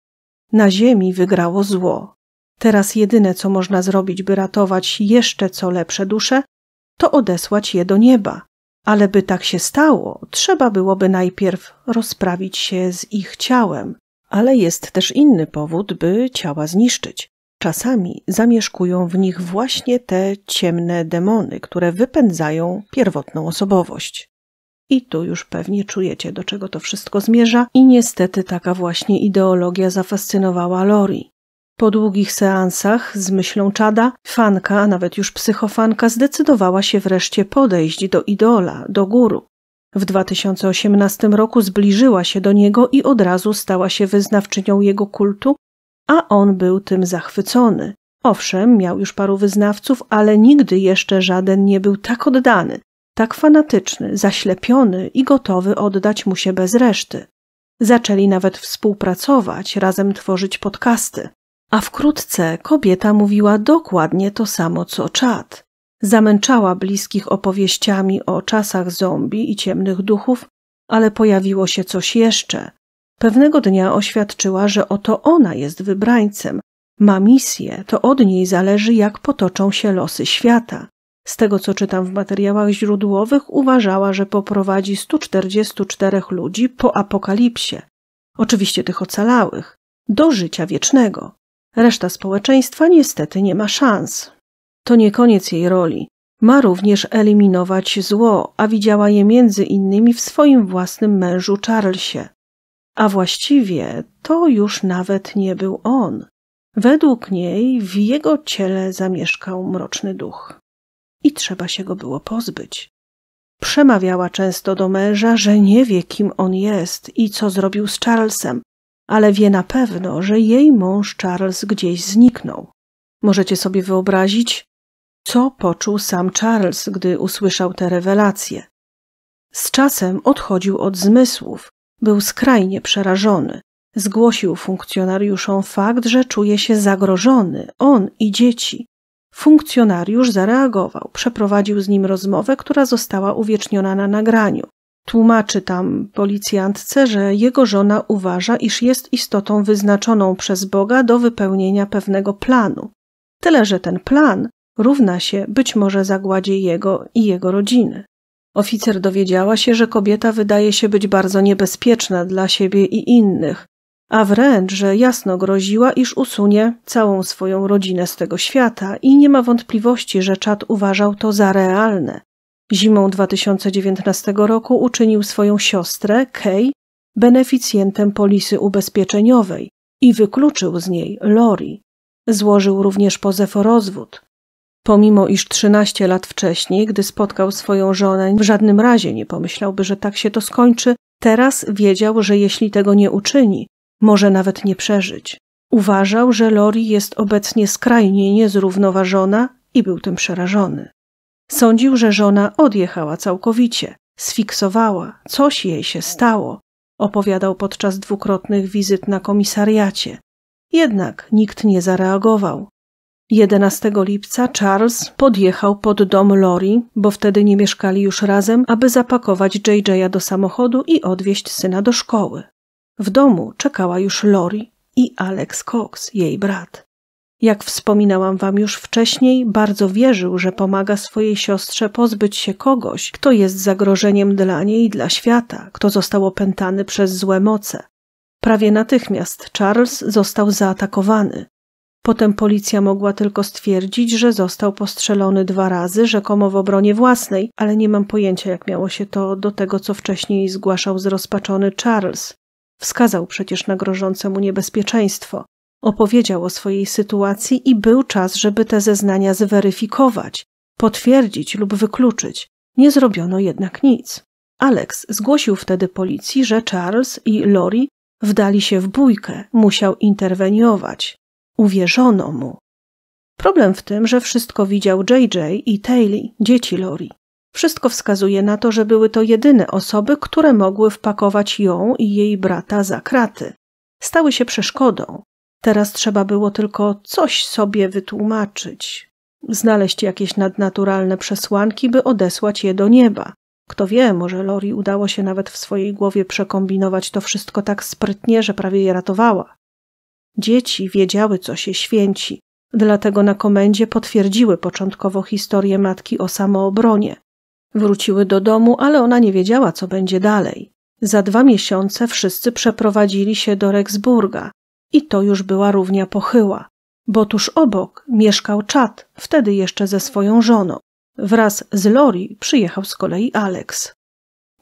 Na ziemi wygrało zło. Teraz jedyne, co można zrobić, by ratować jeszcze co lepsze dusze, to odesłać je do nieba, ale by tak się stało, trzeba byłoby najpierw rozprawić się z ich ciałem. Ale jest też inny powód, by ciała zniszczyć. Czasami zamieszkują w nich właśnie te ciemne demony, które wypędzają pierwotną osobowość. I tu już pewnie czujecie, do czego to wszystko zmierza, i niestety taka właśnie ideologia zafascynowała Lori. Po długich seansach z myślą czada, fanka, a nawet już psychofanka zdecydowała się wreszcie podejść do idola, do guru. W 2018 roku zbliżyła się do niego i od razu stała się wyznawczynią jego kultu, a on był tym zachwycony. Owszem, miał już paru wyznawców, ale nigdy jeszcze żaden nie był tak oddany, tak fanatyczny, zaślepiony i gotowy oddać mu się bez reszty. Zaczęli nawet współpracować, razem tworzyć podcasty. A wkrótce kobieta mówiła dokładnie to samo co czad. Zamęczała bliskich opowieściami o czasach zombie i ciemnych duchów, ale pojawiło się coś jeszcze. Pewnego dnia oświadczyła, że oto ona jest wybrańcem, ma misję, to od niej zależy, jak potoczą się losy świata. Z tego, co czytam w materiałach źródłowych, uważała, że poprowadzi 144 ludzi po apokalipsie, oczywiście tych ocalałych, do życia wiecznego. Reszta społeczeństwa niestety nie ma szans. To nie koniec jej roli. Ma również eliminować zło, a widziała je między innymi w swoim własnym mężu Charlesie. A właściwie to już nawet nie był on. Według niej w jego ciele zamieszkał mroczny duch. I trzeba się go było pozbyć. Przemawiała często do męża, że nie wie, kim on jest i co zrobił z Charlesem, ale wie na pewno, że jej mąż Charles gdzieś zniknął. Możecie sobie wyobrazić, co poczuł sam Charles, gdy usłyszał te rewelacje. Z czasem odchodził od zmysłów, był skrajnie przerażony. Zgłosił funkcjonariuszom fakt, że czuje się zagrożony, on i dzieci. Funkcjonariusz zareagował, przeprowadził z nim rozmowę, która została uwieczniona na nagraniu. Tłumaczy tam policjantce, że jego żona uważa, iż jest istotą wyznaczoną przez Boga do wypełnienia pewnego planu. Tyle, że ten plan równa się być może zagładzie jego i jego rodziny. Oficer dowiedziała się, że kobieta wydaje się być bardzo niebezpieczna dla siebie i innych, a wręcz, że jasno groziła, iż usunie całą swoją rodzinę z tego świata i nie ma wątpliwości, że czat uważał to za realne. Zimą 2019 roku uczynił swoją siostrę, Kay, beneficjentem polisy ubezpieczeniowej i wykluczył z niej Lori. Złożył również pozew o rozwód. Pomimo iż 13 lat wcześniej, gdy spotkał swoją żonę, w żadnym razie nie pomyślałby, że tak się to skończy, teraz wiedział, że jeśli tego nie uczyni, może nawet nie przeżyć. Uważał, że Lori jest obecnie skrajnie niezrównoważona i był tym przerażony. Sądził, że żona odjechała całkowicie, sfiksowała, coś jej się stało, opowiadał podczas dwukrotnych wizyt na komisariacie. Jednak nikt nie zareagował. 11 lipca Charles podjechał pod dom Lori, bo wtedy nie mieszkali już razem, aby zapakować JJ'a do samochodu i odwieźć syna do szkoły. W domu czekała już Lori i Alex Cox, jej brat. Jak wspominałam wam już wcześniej, bardzo wierzył, że pomaga swojej siostrze pozbyć się kogoś, kto jest zagrożeniem dla niej i dla świata, kto został opętany przez złe moce. Prawie natychmiast Charles został zaatakowany. Potem policja mogła tylko stwierdzić, że został postrzelony dwa razy, rzekomo w obronie własnej, ale nie mam pojęcia, jak miało się to do tego, co wcześniej zgłaszał zrozpaczony Charles. Wskazał przecież na grożące mu niebezpieczeństwo. Opowiedział o swojej sytuacji i był czas, żeby te zeznania zweryfikować, potwierdzić lub wykluczyć. Nie zrobiono jednak nic. Alex zgłosił wtedy policji, że Charles i Lori wdali się w bójkę, musiał interweniować. Uwierzono mu. Problem w tym, że wszystko widział JJ i Taylor, dzieci Lori. Wszystko wskazuje na to, że były to jedyne osoby, które mogły wpakować ją i jej brata za kraty. Stały się przeszkodą, Teraz trzeba było tylko coś sobie wytłumaczyć, znaleźć jakieś nadnaturalne przesłanki, by odesłać je do nieba. Kto wie, może Lori udało się nawet w swojej głowie przekombinować to wszystko tak sprytnie, że prawie je ratowała. Dzieci wiedziały, co się święci, dlatego na komendzie potwierdziły początkowo historię matki o samoobronie. Wróciły do domu, ale ona nie wiedziała, co będzie dalej. Za dwa miesiące wszyscy przeprowadzili się do Rexburga, i to już była równia pochyła, bo tuż obok mieszkał Czad, wtedy jeszcze ze swoją żoną. Wraz z Lori przyjechał z kolei Alex.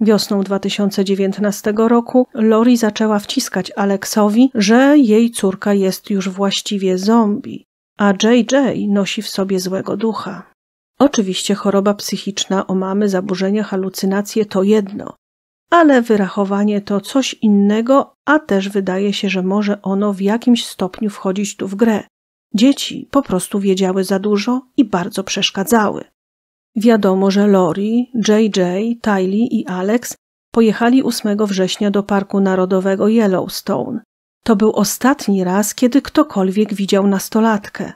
Wiosną 2019 roku Lori zaczęła wciskać Alexowi, że jej córka jest już właściwie zombie, a JJ nosi w sobie złego ducha. Oczywiście choroba psychiczna omamy, zaburzenia, halucynacje to jedno, ale wyrachowanie to coś innego, a też wydaje się, że może ono w jakimś stopniu wchodzić tu w grę. Dzieci po prostu wiedziały za dużo i bardzo przeszkadzały. Wiadomo, że Lori, JJ, Tylee i Alex pojechali 8 września do Parku Narodowego Yellowstone. To był ostatni raz, kiedy ktokolwiek widział nastolatkę.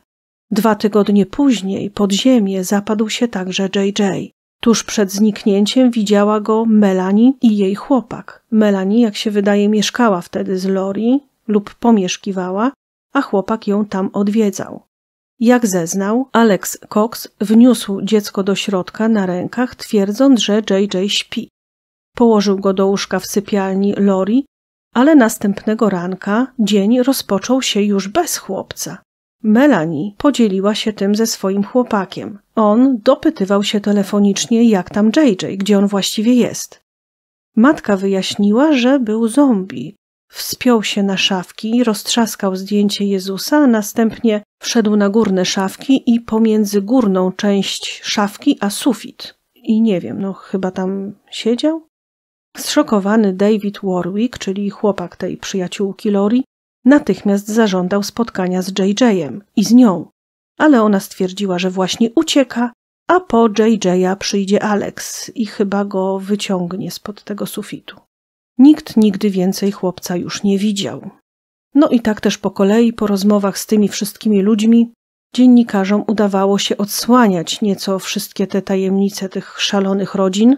Dwa tygodnie później pod ziemię zapadł się także JJ. Tuż przed zniknięciem widziała go Melanie i jej chłopak. Melanie, jak się wydaje, mieszkała wtedy z Lori lub pomieszkiwała, a chłopak ją tam odwiedzał. Jak zeznał, Alex Cox wniósł dziecko do środka na rękach, twierdząc, że JJ śpi. Położył go do łóżka w sypialni Lori, ale następnego ranka dzień rozpoczął się już bez chłopca. Melanie podzieliła się tym ze swoim chłopakiem. On dopytywał się telefonicznie, jak tam JJ, gdzie on właściwie jest. Matka wyjaśniła, że był zombie. Wspiął się na szafki, roztrzaskał zdjęcie Jezusa, a następnie wszedł na górne szafki i pomiędzy górną część szafki a sufit. I nie wiem, no chyba tam siedział? Zszokowany David Warwick, czyli chłopak tej przyjaciółki Lori, Natychmiast zażądał spotkania z JJ-em i z nią, ale ona stwierdziła, że właśnie ucieka, a po JJ-a przyjdzie Alex i chyba go wyciągnie spod tego sufitu. Nikt nigdy więcej chłopca już nie widział. No i tak też po kolei, po rozmowach z tymi wszystkimi ludźmi, dziennikarzom udawało się odsłaniać nieco wszystkie te tajemnice tych szalonych rodzin.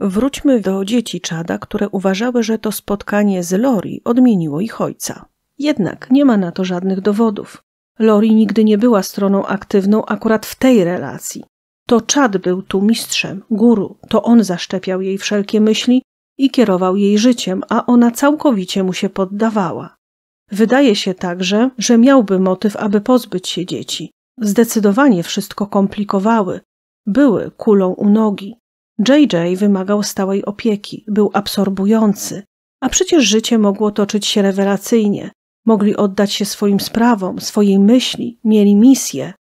Wróćmy do dzieci Czada, które uważały, że to spotkanie z Lori odmieniło ich ojca. Jednak nie ma na to żadnych dowodów. Lori nigdy nie była stroną aktywną akurat w tej relacji. To Chad był tu mistrzem, guru, to on zaszczepiał jej wszelkie myśli i kierował jej życiem, a ona całkowicie mu się poddawała. Wydaje się także, że miałby motyw, aby pozbyć się dzieci. Zdecydowanie wszystko komplikowały. Były kulą u nogi. JJ wymagał stałej opieki, był absorbujący, a przecież życie mogło toczyć się rewelacyjnie. Mogli oddać się swoim sprawom, swojej myśli, mieli misję,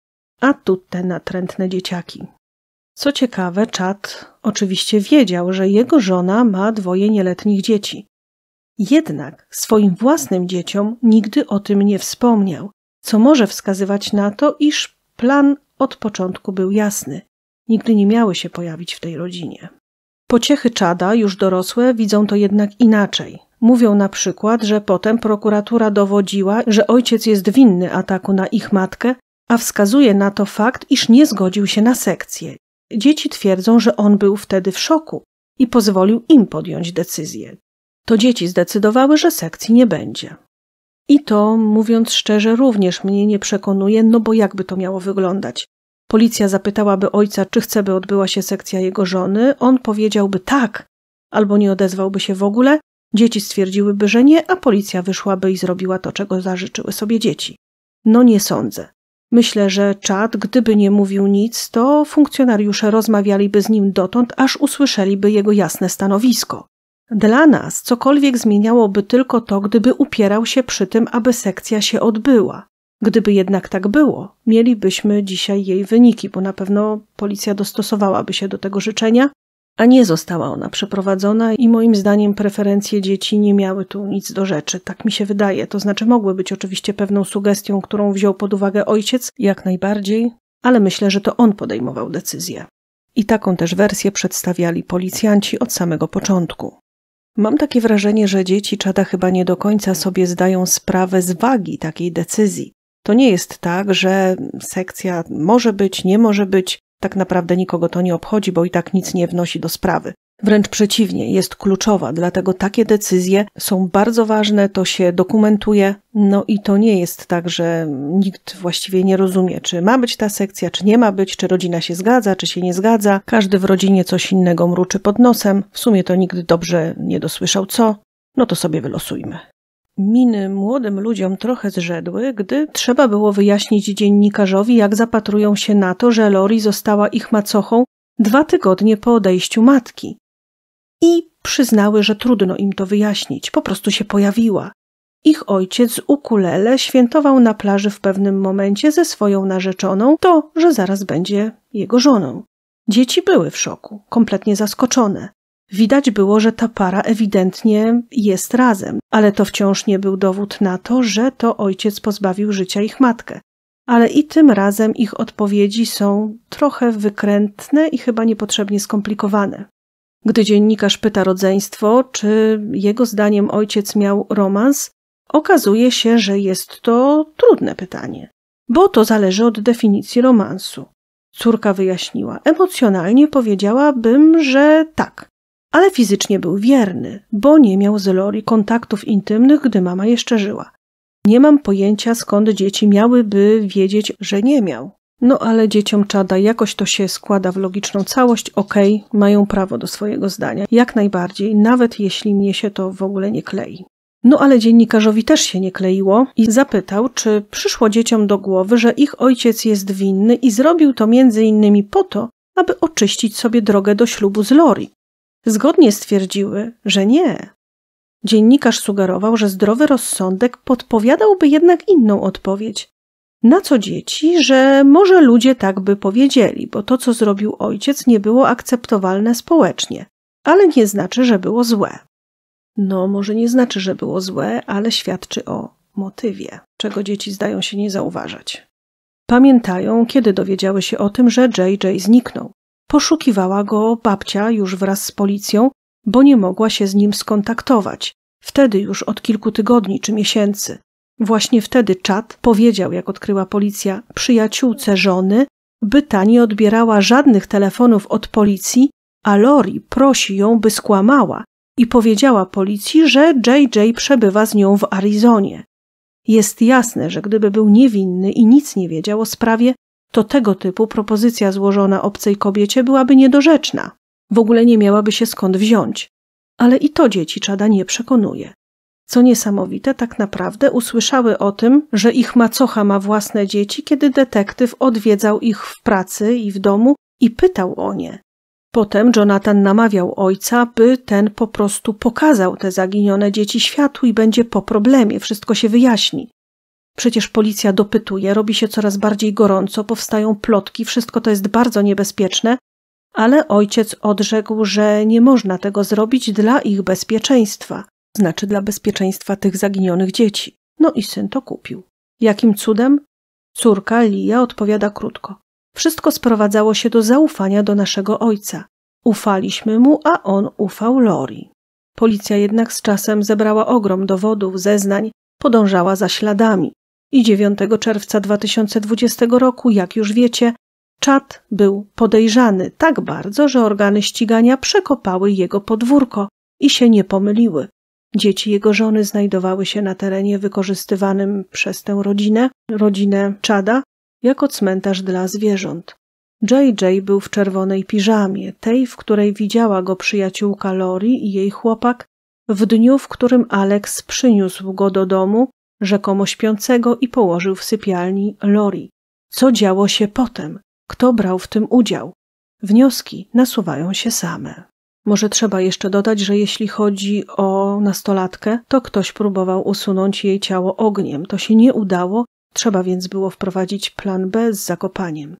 a tu te natrętne dzieciaki. Co ciekawe, Czad oczywiście wiedział, że jego żona ma dwoje nieletnich dzieci. Jednak swoim własnym dzieciom nigdy o tym nie wspomniał, co może wskazywać na to, iż plan od początku był jasny. Nigdy nie miały się pojawić w tej rodzinie. Pociechy Czada, już dorosłe, widzą to jednak inaczej. Mówią na przykład, że potem prokuratura dowodziła, że ojciec jest winny ataku na ich matkę, a wskazuje na to fakt, iż nie zgodził się na sekcję. Dzieci twierdzą, że on był wtedy w szoku i pozwolił im podjąć decyzję. To dzieci zdecydowały, że sekcji nie będzie. I to, mówiąc szczerze, również mnie nie przekonuje, no bo jakby to miało wyglądać. Policja zapytałaby ojca, czy chce, by odbyła się sekcja jego żony, on powiedziałby tak, albo nie odezwałby się w ogóle, Dzieci stwierdziłyby, że nie, a policja wyszłaby i zrobiła to, czego zażyczyły sobie dzieci. No nie sądzę. Myślę, że czad, gdyby nie mówił nic, to funkcjonariusze rozmawialiby z nim dotąd, aż usłyszeliby jego jasne stanowisko. Dla nas cokolwiek zmieniałoby tylko to, gdyby upierał się przy tym, aby sekcja się odbyła. Gdyby jednak tak było, mielibyśmy dzisiaj jej wyniki, bo na pewno policja dostosowałaby się do tego życzenia, a nie została ona przeprowadzona i moim zdaniem preferencje dzieci nie miały tu nic do rzeczy. Tak mi się wydaje. To znaczy mogły być oczywiście pewną sugestią, którą wziął pod uwagę ojciec, jak najbardziej, ale myślę, że to on podejmował decyzję. I taką też wersję przedstawiali policjanci od samego początku. Mam takie wrażenie, że dzieci czada chyba nie do końca sobie zdają sprawę z wagi takiej decyzji. To nie jest tak, że sekcja może być, nie może być, tak naprawdę nikogo to nie obchodzi, bo i tak nic nie wnosi do sprawy. Wręcz przeciwnie, jest kluczowa, dlatego takie decyzje są bardzo ważne, to się dokumentuje, no i to nie jest tak, że nikt właściwie nie rozumie, czy ma być ta sekcja, czy nie ma być, czy rodzina się zgadza, czy się nie zgadza. Każdy w rodzinie coś innego mruczy pod nosem, w sumie to nikt dobrze nie dosłyszał co, no to sobie wylosujmy miny młodym ludziom trochę zrzedły, gdy trzeba było wyjaśnić dziennikarzowi, jak zapatrują się na to, że Lori została ich macochą dwa tygodnie po odejściu matki. I przyznały, że trudno im to wyjaśnić, po prostu się pojawiła. Ich ojciec z ukulele świętował na plaży w pewnym momencie ze swoją narzeczoną to, że zaraz będzie jego żoną. Dzieci były w szoku, kompletnie zaskoczone. Widać było, że ta para ewidentnie jest razem, ale to wciąż nie był dowód na to, że to ojciec pozbawił życia ich matkę. Ale i tym razem ich odpowiedzi są trochę wykrętne i chyba niepotrzebnie skomplikowane. Gdy dziennikarz pyta rodzeństwo, czy jego zdaniem ojciec miał romans, okazuje się, że jest to trudne pytanie, bo to zależy od definicji romansu. Córka wyjaśniła: Emocjonalnie powiedziałabym, że tak, ale fizycznie był wierny, bo nie miał z Lori kontaktów intymnych, gdy mama jeszcze żyła. Nie mam pojęcia, skąd dzieci miałyby wiedzieć, że nie miał. No ale dzieciom czada jakoś to się składa w logiczną całość, okej, okay, mają prawo do swojego zdania, jak najbardziej, nawet jeśli mnie się to w ogóle nie klei. No ale dziennikarzowi też się nie kleiło i zapytał, czy przyszło dzieciom do głowy, że ich ojciec jest winny i zrobił to między innymi po to, aby oczyścić sobie drogę do ślubu z Lori, zgodnie stwierdziły, że nie. Dziennikarz sugerował, że zdrowy rozsądek podpowiadałby jednak inną odpowiedź. Na co dzieci, że może ludzie tak by powiedzieli, bo to, co zrobił ojciec, nie było akceptowalne społecznie, ale nie znaczy, że było złe. No, może nie znaczy, że było złe, ale świadczy o motywie, czego dzieci zdają się nie zauważać. Pamiętają, kiedy dowiedziały się o tym, że JJ zniknął. Poszukiwała go babcia już wraz z policją, bo nie mogła się z nim skontaktować. Wtedy już od kilku tygodni czy miesięcy. Właśnie wtedy czat powiedział, jak odkryła policja, przyjaciółce żony, by ta nie odbierała żadnych telefonów od policji, a Lori prosi ją, by skłamała i powiedziała policji, że JJ przebywa z nią w Arizonie. Jest jasne, że gdyby był niewinny i nic nie wiedział o sprawie, to tego typu propozycja złożona obcej kobiecie byłaby niedorzeczna. W ogóle nie miałaby się skąd wziąć. Ale i to dzieci czada nie przekonuje. Co niesamowite, tak naprawdę usłyszały o tym, że ich macocha ma własne dzieci, kiedy detektyw odwiedzał ich w pracy i w domu i pytał o nie. Potem Jonathan namawiał ojca, by ten po prostu pokazał te zaginione dzieci światu i będzie po problemie, wszystko się wyjaśni. Przecież policja dopytuje, robi się coraz bardziej gorąco, powstają plotki, wszystko to jest bardzo niebezpieczne, ale ojciec odrzekł, że nie można tego zrobić dla ich bezpieczeństwa, znaczy dla bezpieczeństwa tych zaginionych dzieci. No i syn to kupił. Jakim cudem? Córka Lija odpowiada krótko. Wszystko sprowadzało się do zaufania do naszego ojca. Ufaliśmy mu, a on ufał Lori. Policja jednak z czasem zebrała ogrom dowodów, zeznań, podążała za śladami i 9 czerwca 2020 roku, jak już wiecie, Czad był podejrzany tak bardzo, że organy ścigania przekopały jego podwórko i się nie pomyliły. Dzieci jego żony znajdowały się na terenie wykorzystywanym przez tę rodzinę, rodzinę Czada, jako cmentarz dla zwierząt. JJ był w czerwonej piżamie, tej, w której widziała go przyjaciółka Lori i jej chłopak w dniu, w którym Alex przyniósł go do domu rzekomo śpiącego i położył w sypialni Lori. Co działo się potem? Kto brał w tym udział? Wnioski nasuwają się same. Może trzeba jeszcze dodać, że jeśli chodzi o nastolatkę, to ktoś próbował usunąć jej ciało ogniem. To się nie udało, trzeba więc było wprowadzić plan B z zakopaniem.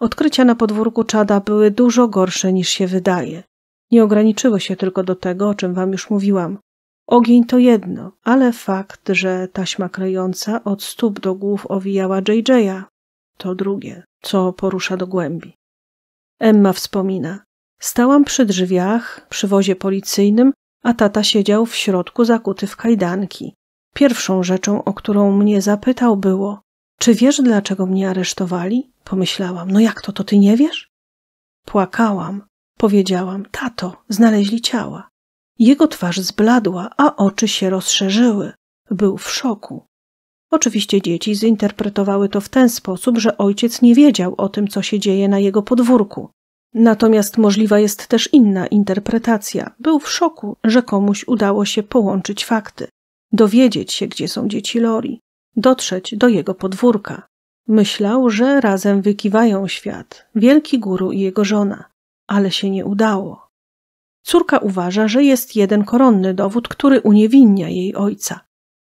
Odkrycia na podwórku Czada były dużo gorsze niż się wydaje. Nie ograniczyły się tylko do tego, o czym wam już mówiłam. Ogień to jedno, ale fakt, że taśma klejąca od stóp do głów owijała JJ'a, to drugie, co porusza do głębi. Emma wspomina. Stałam przy drzwiach, przy wozie policyjnym, a tata siedział w środku zakuty w kajdanki. Pierwszą rzeczą, o którą mnie zapytał, było: Czy wiesz, dlaczego mnie aresztowali? Pomyślałam: No jak to, to ty nie wiesz? Płakałam. Powiedziałam: Tato, znaleźli ciała. Jego twarz zbladła, a oczy się rozszerzyły. Był w szoku. Oczywiście dzieci zinterpretowały to w ten sposób, że ojciec nie wiedział o tym, co się dzieje na jego podwórku. Natomiast możliwa jest też inna interpretacja. Był w szoku, że komuś udało się połączyć fakty, dowiedzieć się, gdzie są dzieci Lori, dotrzeć do jego podwórka. Myślał, że razem wykiwają świat, wielki guru i jego żona, ale się nie udało. Córka uważa, że jest jeden koronny dowód, który uniewinnia jej ojca.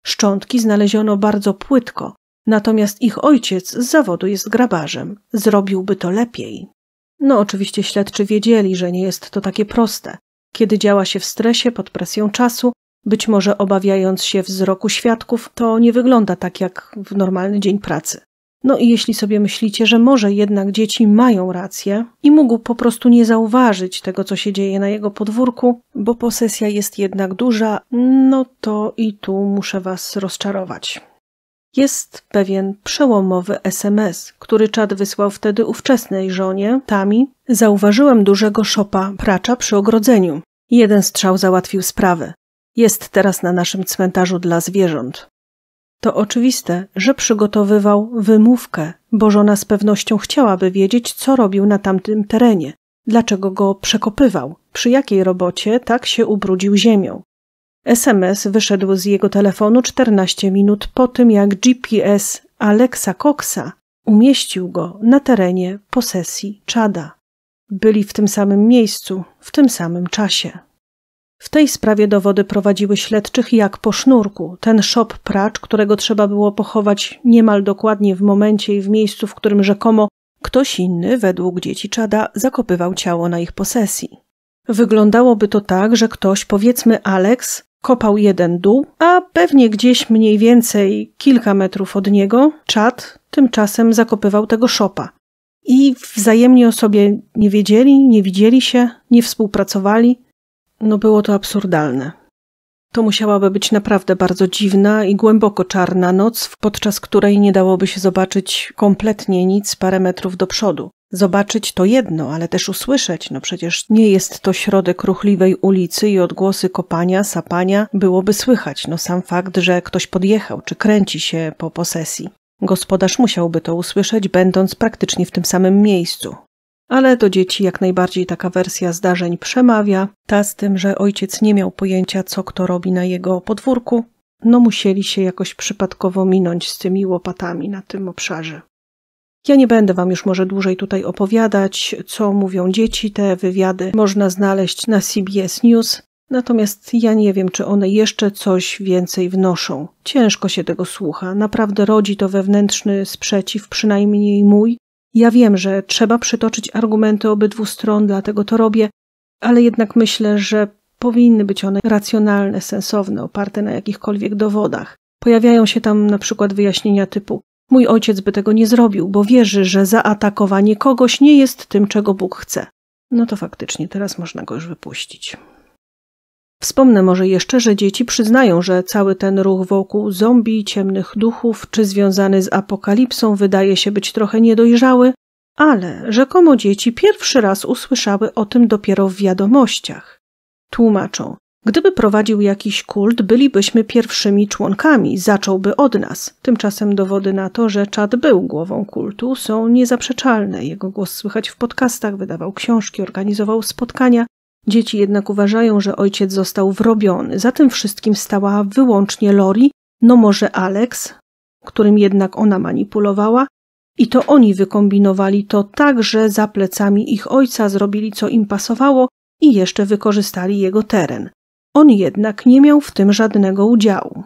Szczątki znaleziono bardzo płytko, natomiast ich ojciec z zawodu jest grabarzem. Zrobiłby to lepiej. No oczywiście śledczy wiedzieli, że nie jest to takie proste. Kiedy działa się w stresie, pod presją czasu, być może obawiając się wzroku świadków, to nie wygląda tak jak w normalny dzień pracy. No i jeśli sobie myślicie, że może jednak dzieci mają rację i mógł po prostu nie zauważyć tego, co się dzieje na jego podwórku, bo posesja jest jednak duża, no to i tu muszę Was rozczarować. Jest pewien przełomowy SMS, który Chad wysłał wtedy ówczesnej żonie, Tami. Zauważyłem dużego szopa pracza przy ogrodzeniu. Jeden strzał załatwił sprawę. Jest teraz na naszym cmentarzu dla zwierząt. To oczywiste, że przygotowywał wymówkę, bo żona z pewnością chciałaby wiedzieć, co robił na tamtym terenie, dlaczego go przekopywał, przy jakiej robocie tak się ubrudził ziemią. SMS wyszedł z jego telefonu 14 minut po tym, jak GPS Alexa Coxa umieścił go na terenie posesji Czada. Byli w tym samym miejscu, w tym samym czasie. W tej sprawie dowody prowadziły śledczych jak po sznurku. Ten szop pracz, którego trzeba było pochować niemal dokładnie w momencie i w miejscu, w którym rzekomo ktoś inny, według dzieci Czada, zakopywał ciało na ich posesji. Wyglądałoby to tak, że ktoś, powiedzmy Alex, kopał jeden dół, a pewnie gdzieś mniej więcej kilka metrów od niego Czad tymczasem zakopywał tego szopa. I wzajemnie o sobie nie wiedzieli, nie widzieli się, nie współpracowali – no było to absurdalne. To musiałaby być naprawdę bardzo dziwna i głęboko czarna noc, podczas której nie dałoby się zobaczyć kompletnie nic parę metrów do przodu. Zobaczyć to jedno, ale też usłyszeć, no przecież nie jest to środek ruchliwej ulicy i odgłosy kopania, sapania byłoby słychać, no sam fakt, że ktoś podjechał czy kręci się po posesji. Gospodarz musiałby to usłyszeć, będąc praktycznie w tym samym miejscu ale do dzieci jak najbardziej taka wersja zdarzeń przemawia. Ta z tym, że ojciec nie miał pojęcia, co kto robi na jego podwórku, no musieli się jakoś przypadkowo minąć z tymi łopatami na tym obszarze. Ja nie będę Wam już może dłużej tutaj opowiadać, co mówią dzieci. Te wywiady można znaleźć na CBS News, natomiast ja nie wiem, czy one jeszcze coś więcej wnoszą. Ciężko się tego słucha. Naprawdę rodzi to wewnętrzny sprzeciw, przynajmniej mój, ja wiem, że trzeba przytoczyć argumenty obydwu stron, dlatego to robię, ale jednak myślę, że powinny być one racjonalne, sensowne, oparte na jakichkolwiek dowodach. Pojawiają się tam na przykład wyjaśnienia typu Mój ojciec by tego nie zrobił, bo wierzy, że zaatakowanie kogoś nie jest tym, czego Bóg chce. No to faktycznie teraz można go już wypuścić. Wspomnę może jeszcze, że dzieci przyznają, że cały ten ruch wokół zombi, ciemnych duchów czy związany z apokalipsą wydaje się być trochę niedojrzały, ale rzekomo dzieci pierwszy raz usłyszały o tym dopiero w wiadomościach. Tłumaczą, gdyby prowadził jakiś kult, bylibyśmy pierwszymi członkami, zacząłby od nas. Tymczasem dowody na to, że Czad był głową kultu są niezaprzeczalne. Jego głos słychać w podcastach, wydawał książki, organizował spotkania, Dzieci jednak uważają, że ojciec został wrobiony. Za tym wszystkim stała wyłącznie Lori, no może Alex, którym jednak ona manipulowała, i to oni wykombinowali to tak, że za plecami ich ojca zrobili co im pasowało i jeszcze wykorzystali jego teren. On jednak nie miał w tym żadnego udziału.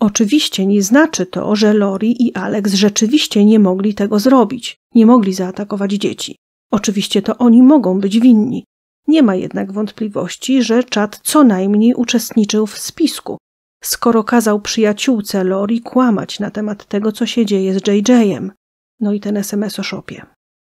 Oczywiście nie znaczy to, że Lori i Alex rzeczywiście nie mogli tego zrobić, nie mogli zaatakować dzieci. Oczywiście to oni mogą być winni, nie ma jednak wątpliwości, że Czad co najmniej uczestniczył w spisku, skoro kazał przyjaciółce Lori kłamać na temat tego, co się dzieje z JJ-em. No i ten SMS o szopie.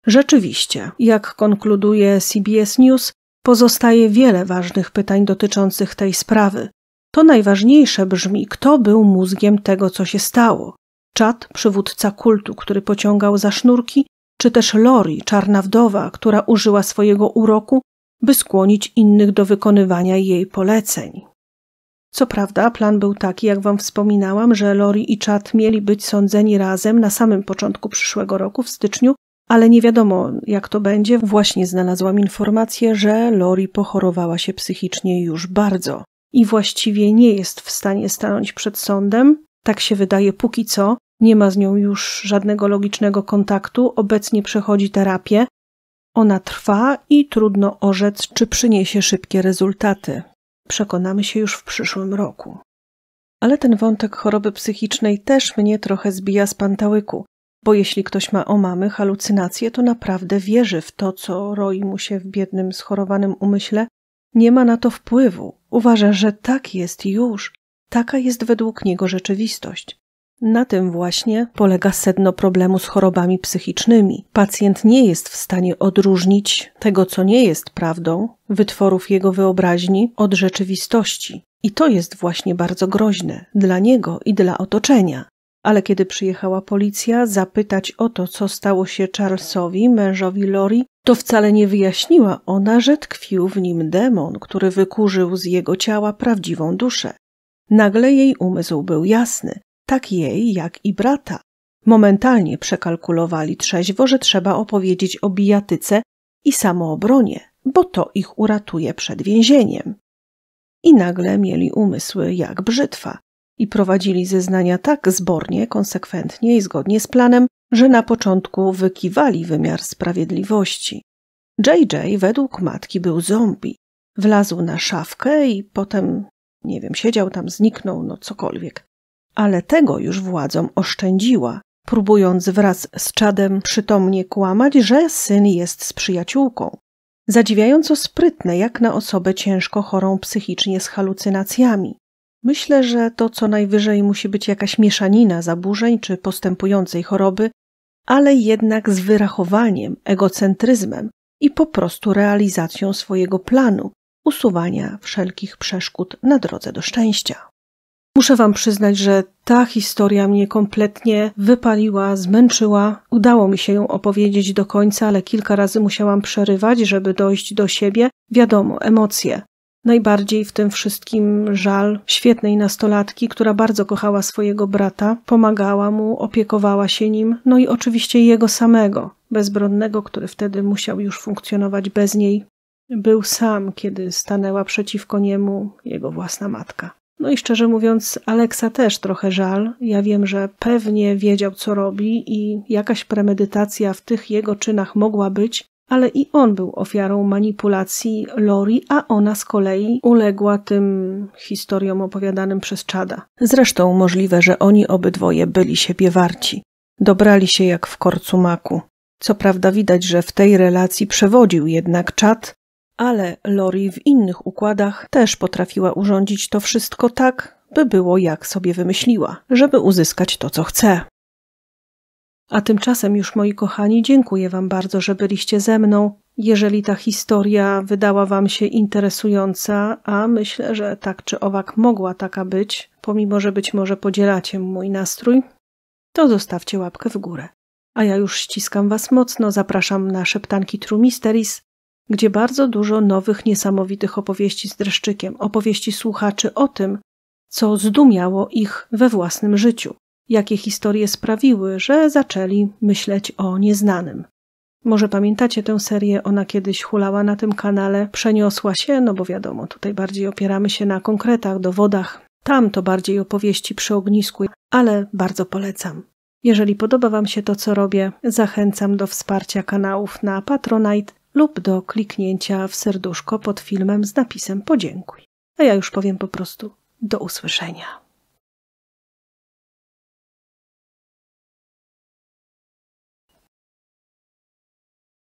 Rzeczywiście, jak konkluduje CBS News, pozostaje wiele ważnych pytań dotyczących tej sprawy. To najważniejsze brzmi, kto był mózgiem tego, co się stało. Czad, przywódca kultu, który pociągał za sznurki, czy też Lori, czarna wdowa, która użyła swojego uroku, by skłonić innych do wykonywania jej poleceń. Co prawda, plan był taki, jak wam wspominałam, że Lori i Chad mieli być sądzeni razem na samym początku przyszłego roku, w styczniu, ale nie wiadomo, jak to będzie. Właśnie znalazłam informację, że Lori pochorowała się psychicznie już bardzo i właściwie nie jest w stanie stanąć przed sądem. Tak się wydaje póki co. Nie ma z nią już żadnego logicznego kontaktu, obecnie przechodzi terapię, ona trwa i trudno orzec, czy przyniesie szybkie rezultaty. Przekonamy się już w przyszłym roku. Ale ten wątek choroby psychicznej też mnie trochę zbija z pantałyku, bo jeśli ktoś ma o mamy halucynacje, to naprawdę wierzy w to, co roi mu się w biednym, schorowanym umyśle, nie ma na to wpływu, uważa, że tak jest już, taka jest według niego rzeczywistość. Na tym właśnie polega sedno problemu z chorobami psychicznymi. Pacjent nie jest w stanie odróżnić tego, co nie jest prawdą, wytworów jego wyobraźni od rzeczywistości. I to jest właśnie bardzo groźne dla niego i dla otoczenia. Ale kiedy przyjechała policja zapytać o to, co stało się Charlesowi, mężowi Lori, to wcale nie wyjaśniła ona, że tkwił w nim demon, który wykurzył z jego ciała prawdziwą duszę. Nagle jej umysł był jasny tak jej, jak i brata. Momentalnie przekalkulowali trzeźwo, że trzeba opowiedzieć o bijatyce i samoobronie, bo to ich uratuje przed więzieniem. I nagle mieli umysły jak brzytwa i prowadzili zeznania tak zbornie, konsekwentnie i zgodnie z planem, że na początku wykiwali wymiar sprawiedliwości. JJ według matki był zombie. Wlazł na szafkę i potem, nie wiem, siedział tam, zniknął, no cokolwiek ale tego już władzom oszczędziła, próbując wraz z Czadem przytomnie kłamać, że syn jest z przyjaciółką. Zadziwiająco sprytne jak na osobę ciężko chorą psychicznie z halucynacjami. Myślę, że to co najwyżej musi być jakaś mieszanina zaburzeń czy postępującej choroby, ale jednak z wyrachowaniem, egocentryzmem i po prostu realizacją swojego planu usuwania wszelkich przeszkód na drodze do szczęścia. Muszę Wam przyznać, że ta historia mnie kompletnie wypaliła, zmęczyła. Udało mi się ją opowiedzieć do końca, ale kilka razy musiałam przerywać, żeby dojść do siebie. Wiadomo, emocje. Najbardziej w tym wszystkim żal świetnej nastolatki, która bardzo kochała swojego brata, pomagała mu, opiekowała się nim, no i oczywiście jego samego, bezbronnego, który wtedy musiał już funkcjonować bez niej. Był sam, kiedy stanęła przeciwko niemu jego własna matka. No i szczerze mówiąc, Aleksa też trochę żal. Ja wiem, że pewnie wiedział, co robi i jakaś premedytacja w tych jego czynach mogła być, ale i on był ofiarą manipulacji Lori, a ona z kolei uległa tym historiom opowiadanym przez Czada. Zresztą możliwe, że oni obydwoje byli siebie warci. Dobrali się jak w korcu maku. Co prawda widać, że w tej relacji przewodził jednak Czad, ale Lori w innych układach też potrafiła urządzić to wszystko tak, by było jak sobie wymyśliła, żeby uzyskać to, co chce. A tymczasem już moi kochani, dziękuję Wam bardzo, że byliście ze mną. Jeżeli ta historia wydała Wam się interesująca, a myślę, że tak czy owak mogła taka być, pomimo że być może podzielacie mój nastrój, to zostawcie łapkę w górę. A ja już ściskam Was mocno, zapraszam na szeptanki True Mysteries, gdzie bardzo dużo nowych, niesamowitych opowieści z dreszczykiem, opowieści słuchaczy o tym, co zdumiało ich we własnym życiu, jakie historie sprawiły, że zaczęli myśleć o nieznanym. Może pamiętacie tę serię, ona kiedyś hulała na tym kanale, przeniosła się, no bo wiadomo, tutaj bardziej opieramy się na konkretach, dowodach, tam to bardziej opowieści przy ognisku, ale bardzo polecam. Jeżeli podoba Wam się to, co robię, zachęcam do wsparcia kanałów na Patronite lub do kliknięcia w serduszko pod filmem z napisem podziękuj. A ja już powiem po prostu do usłyszenia.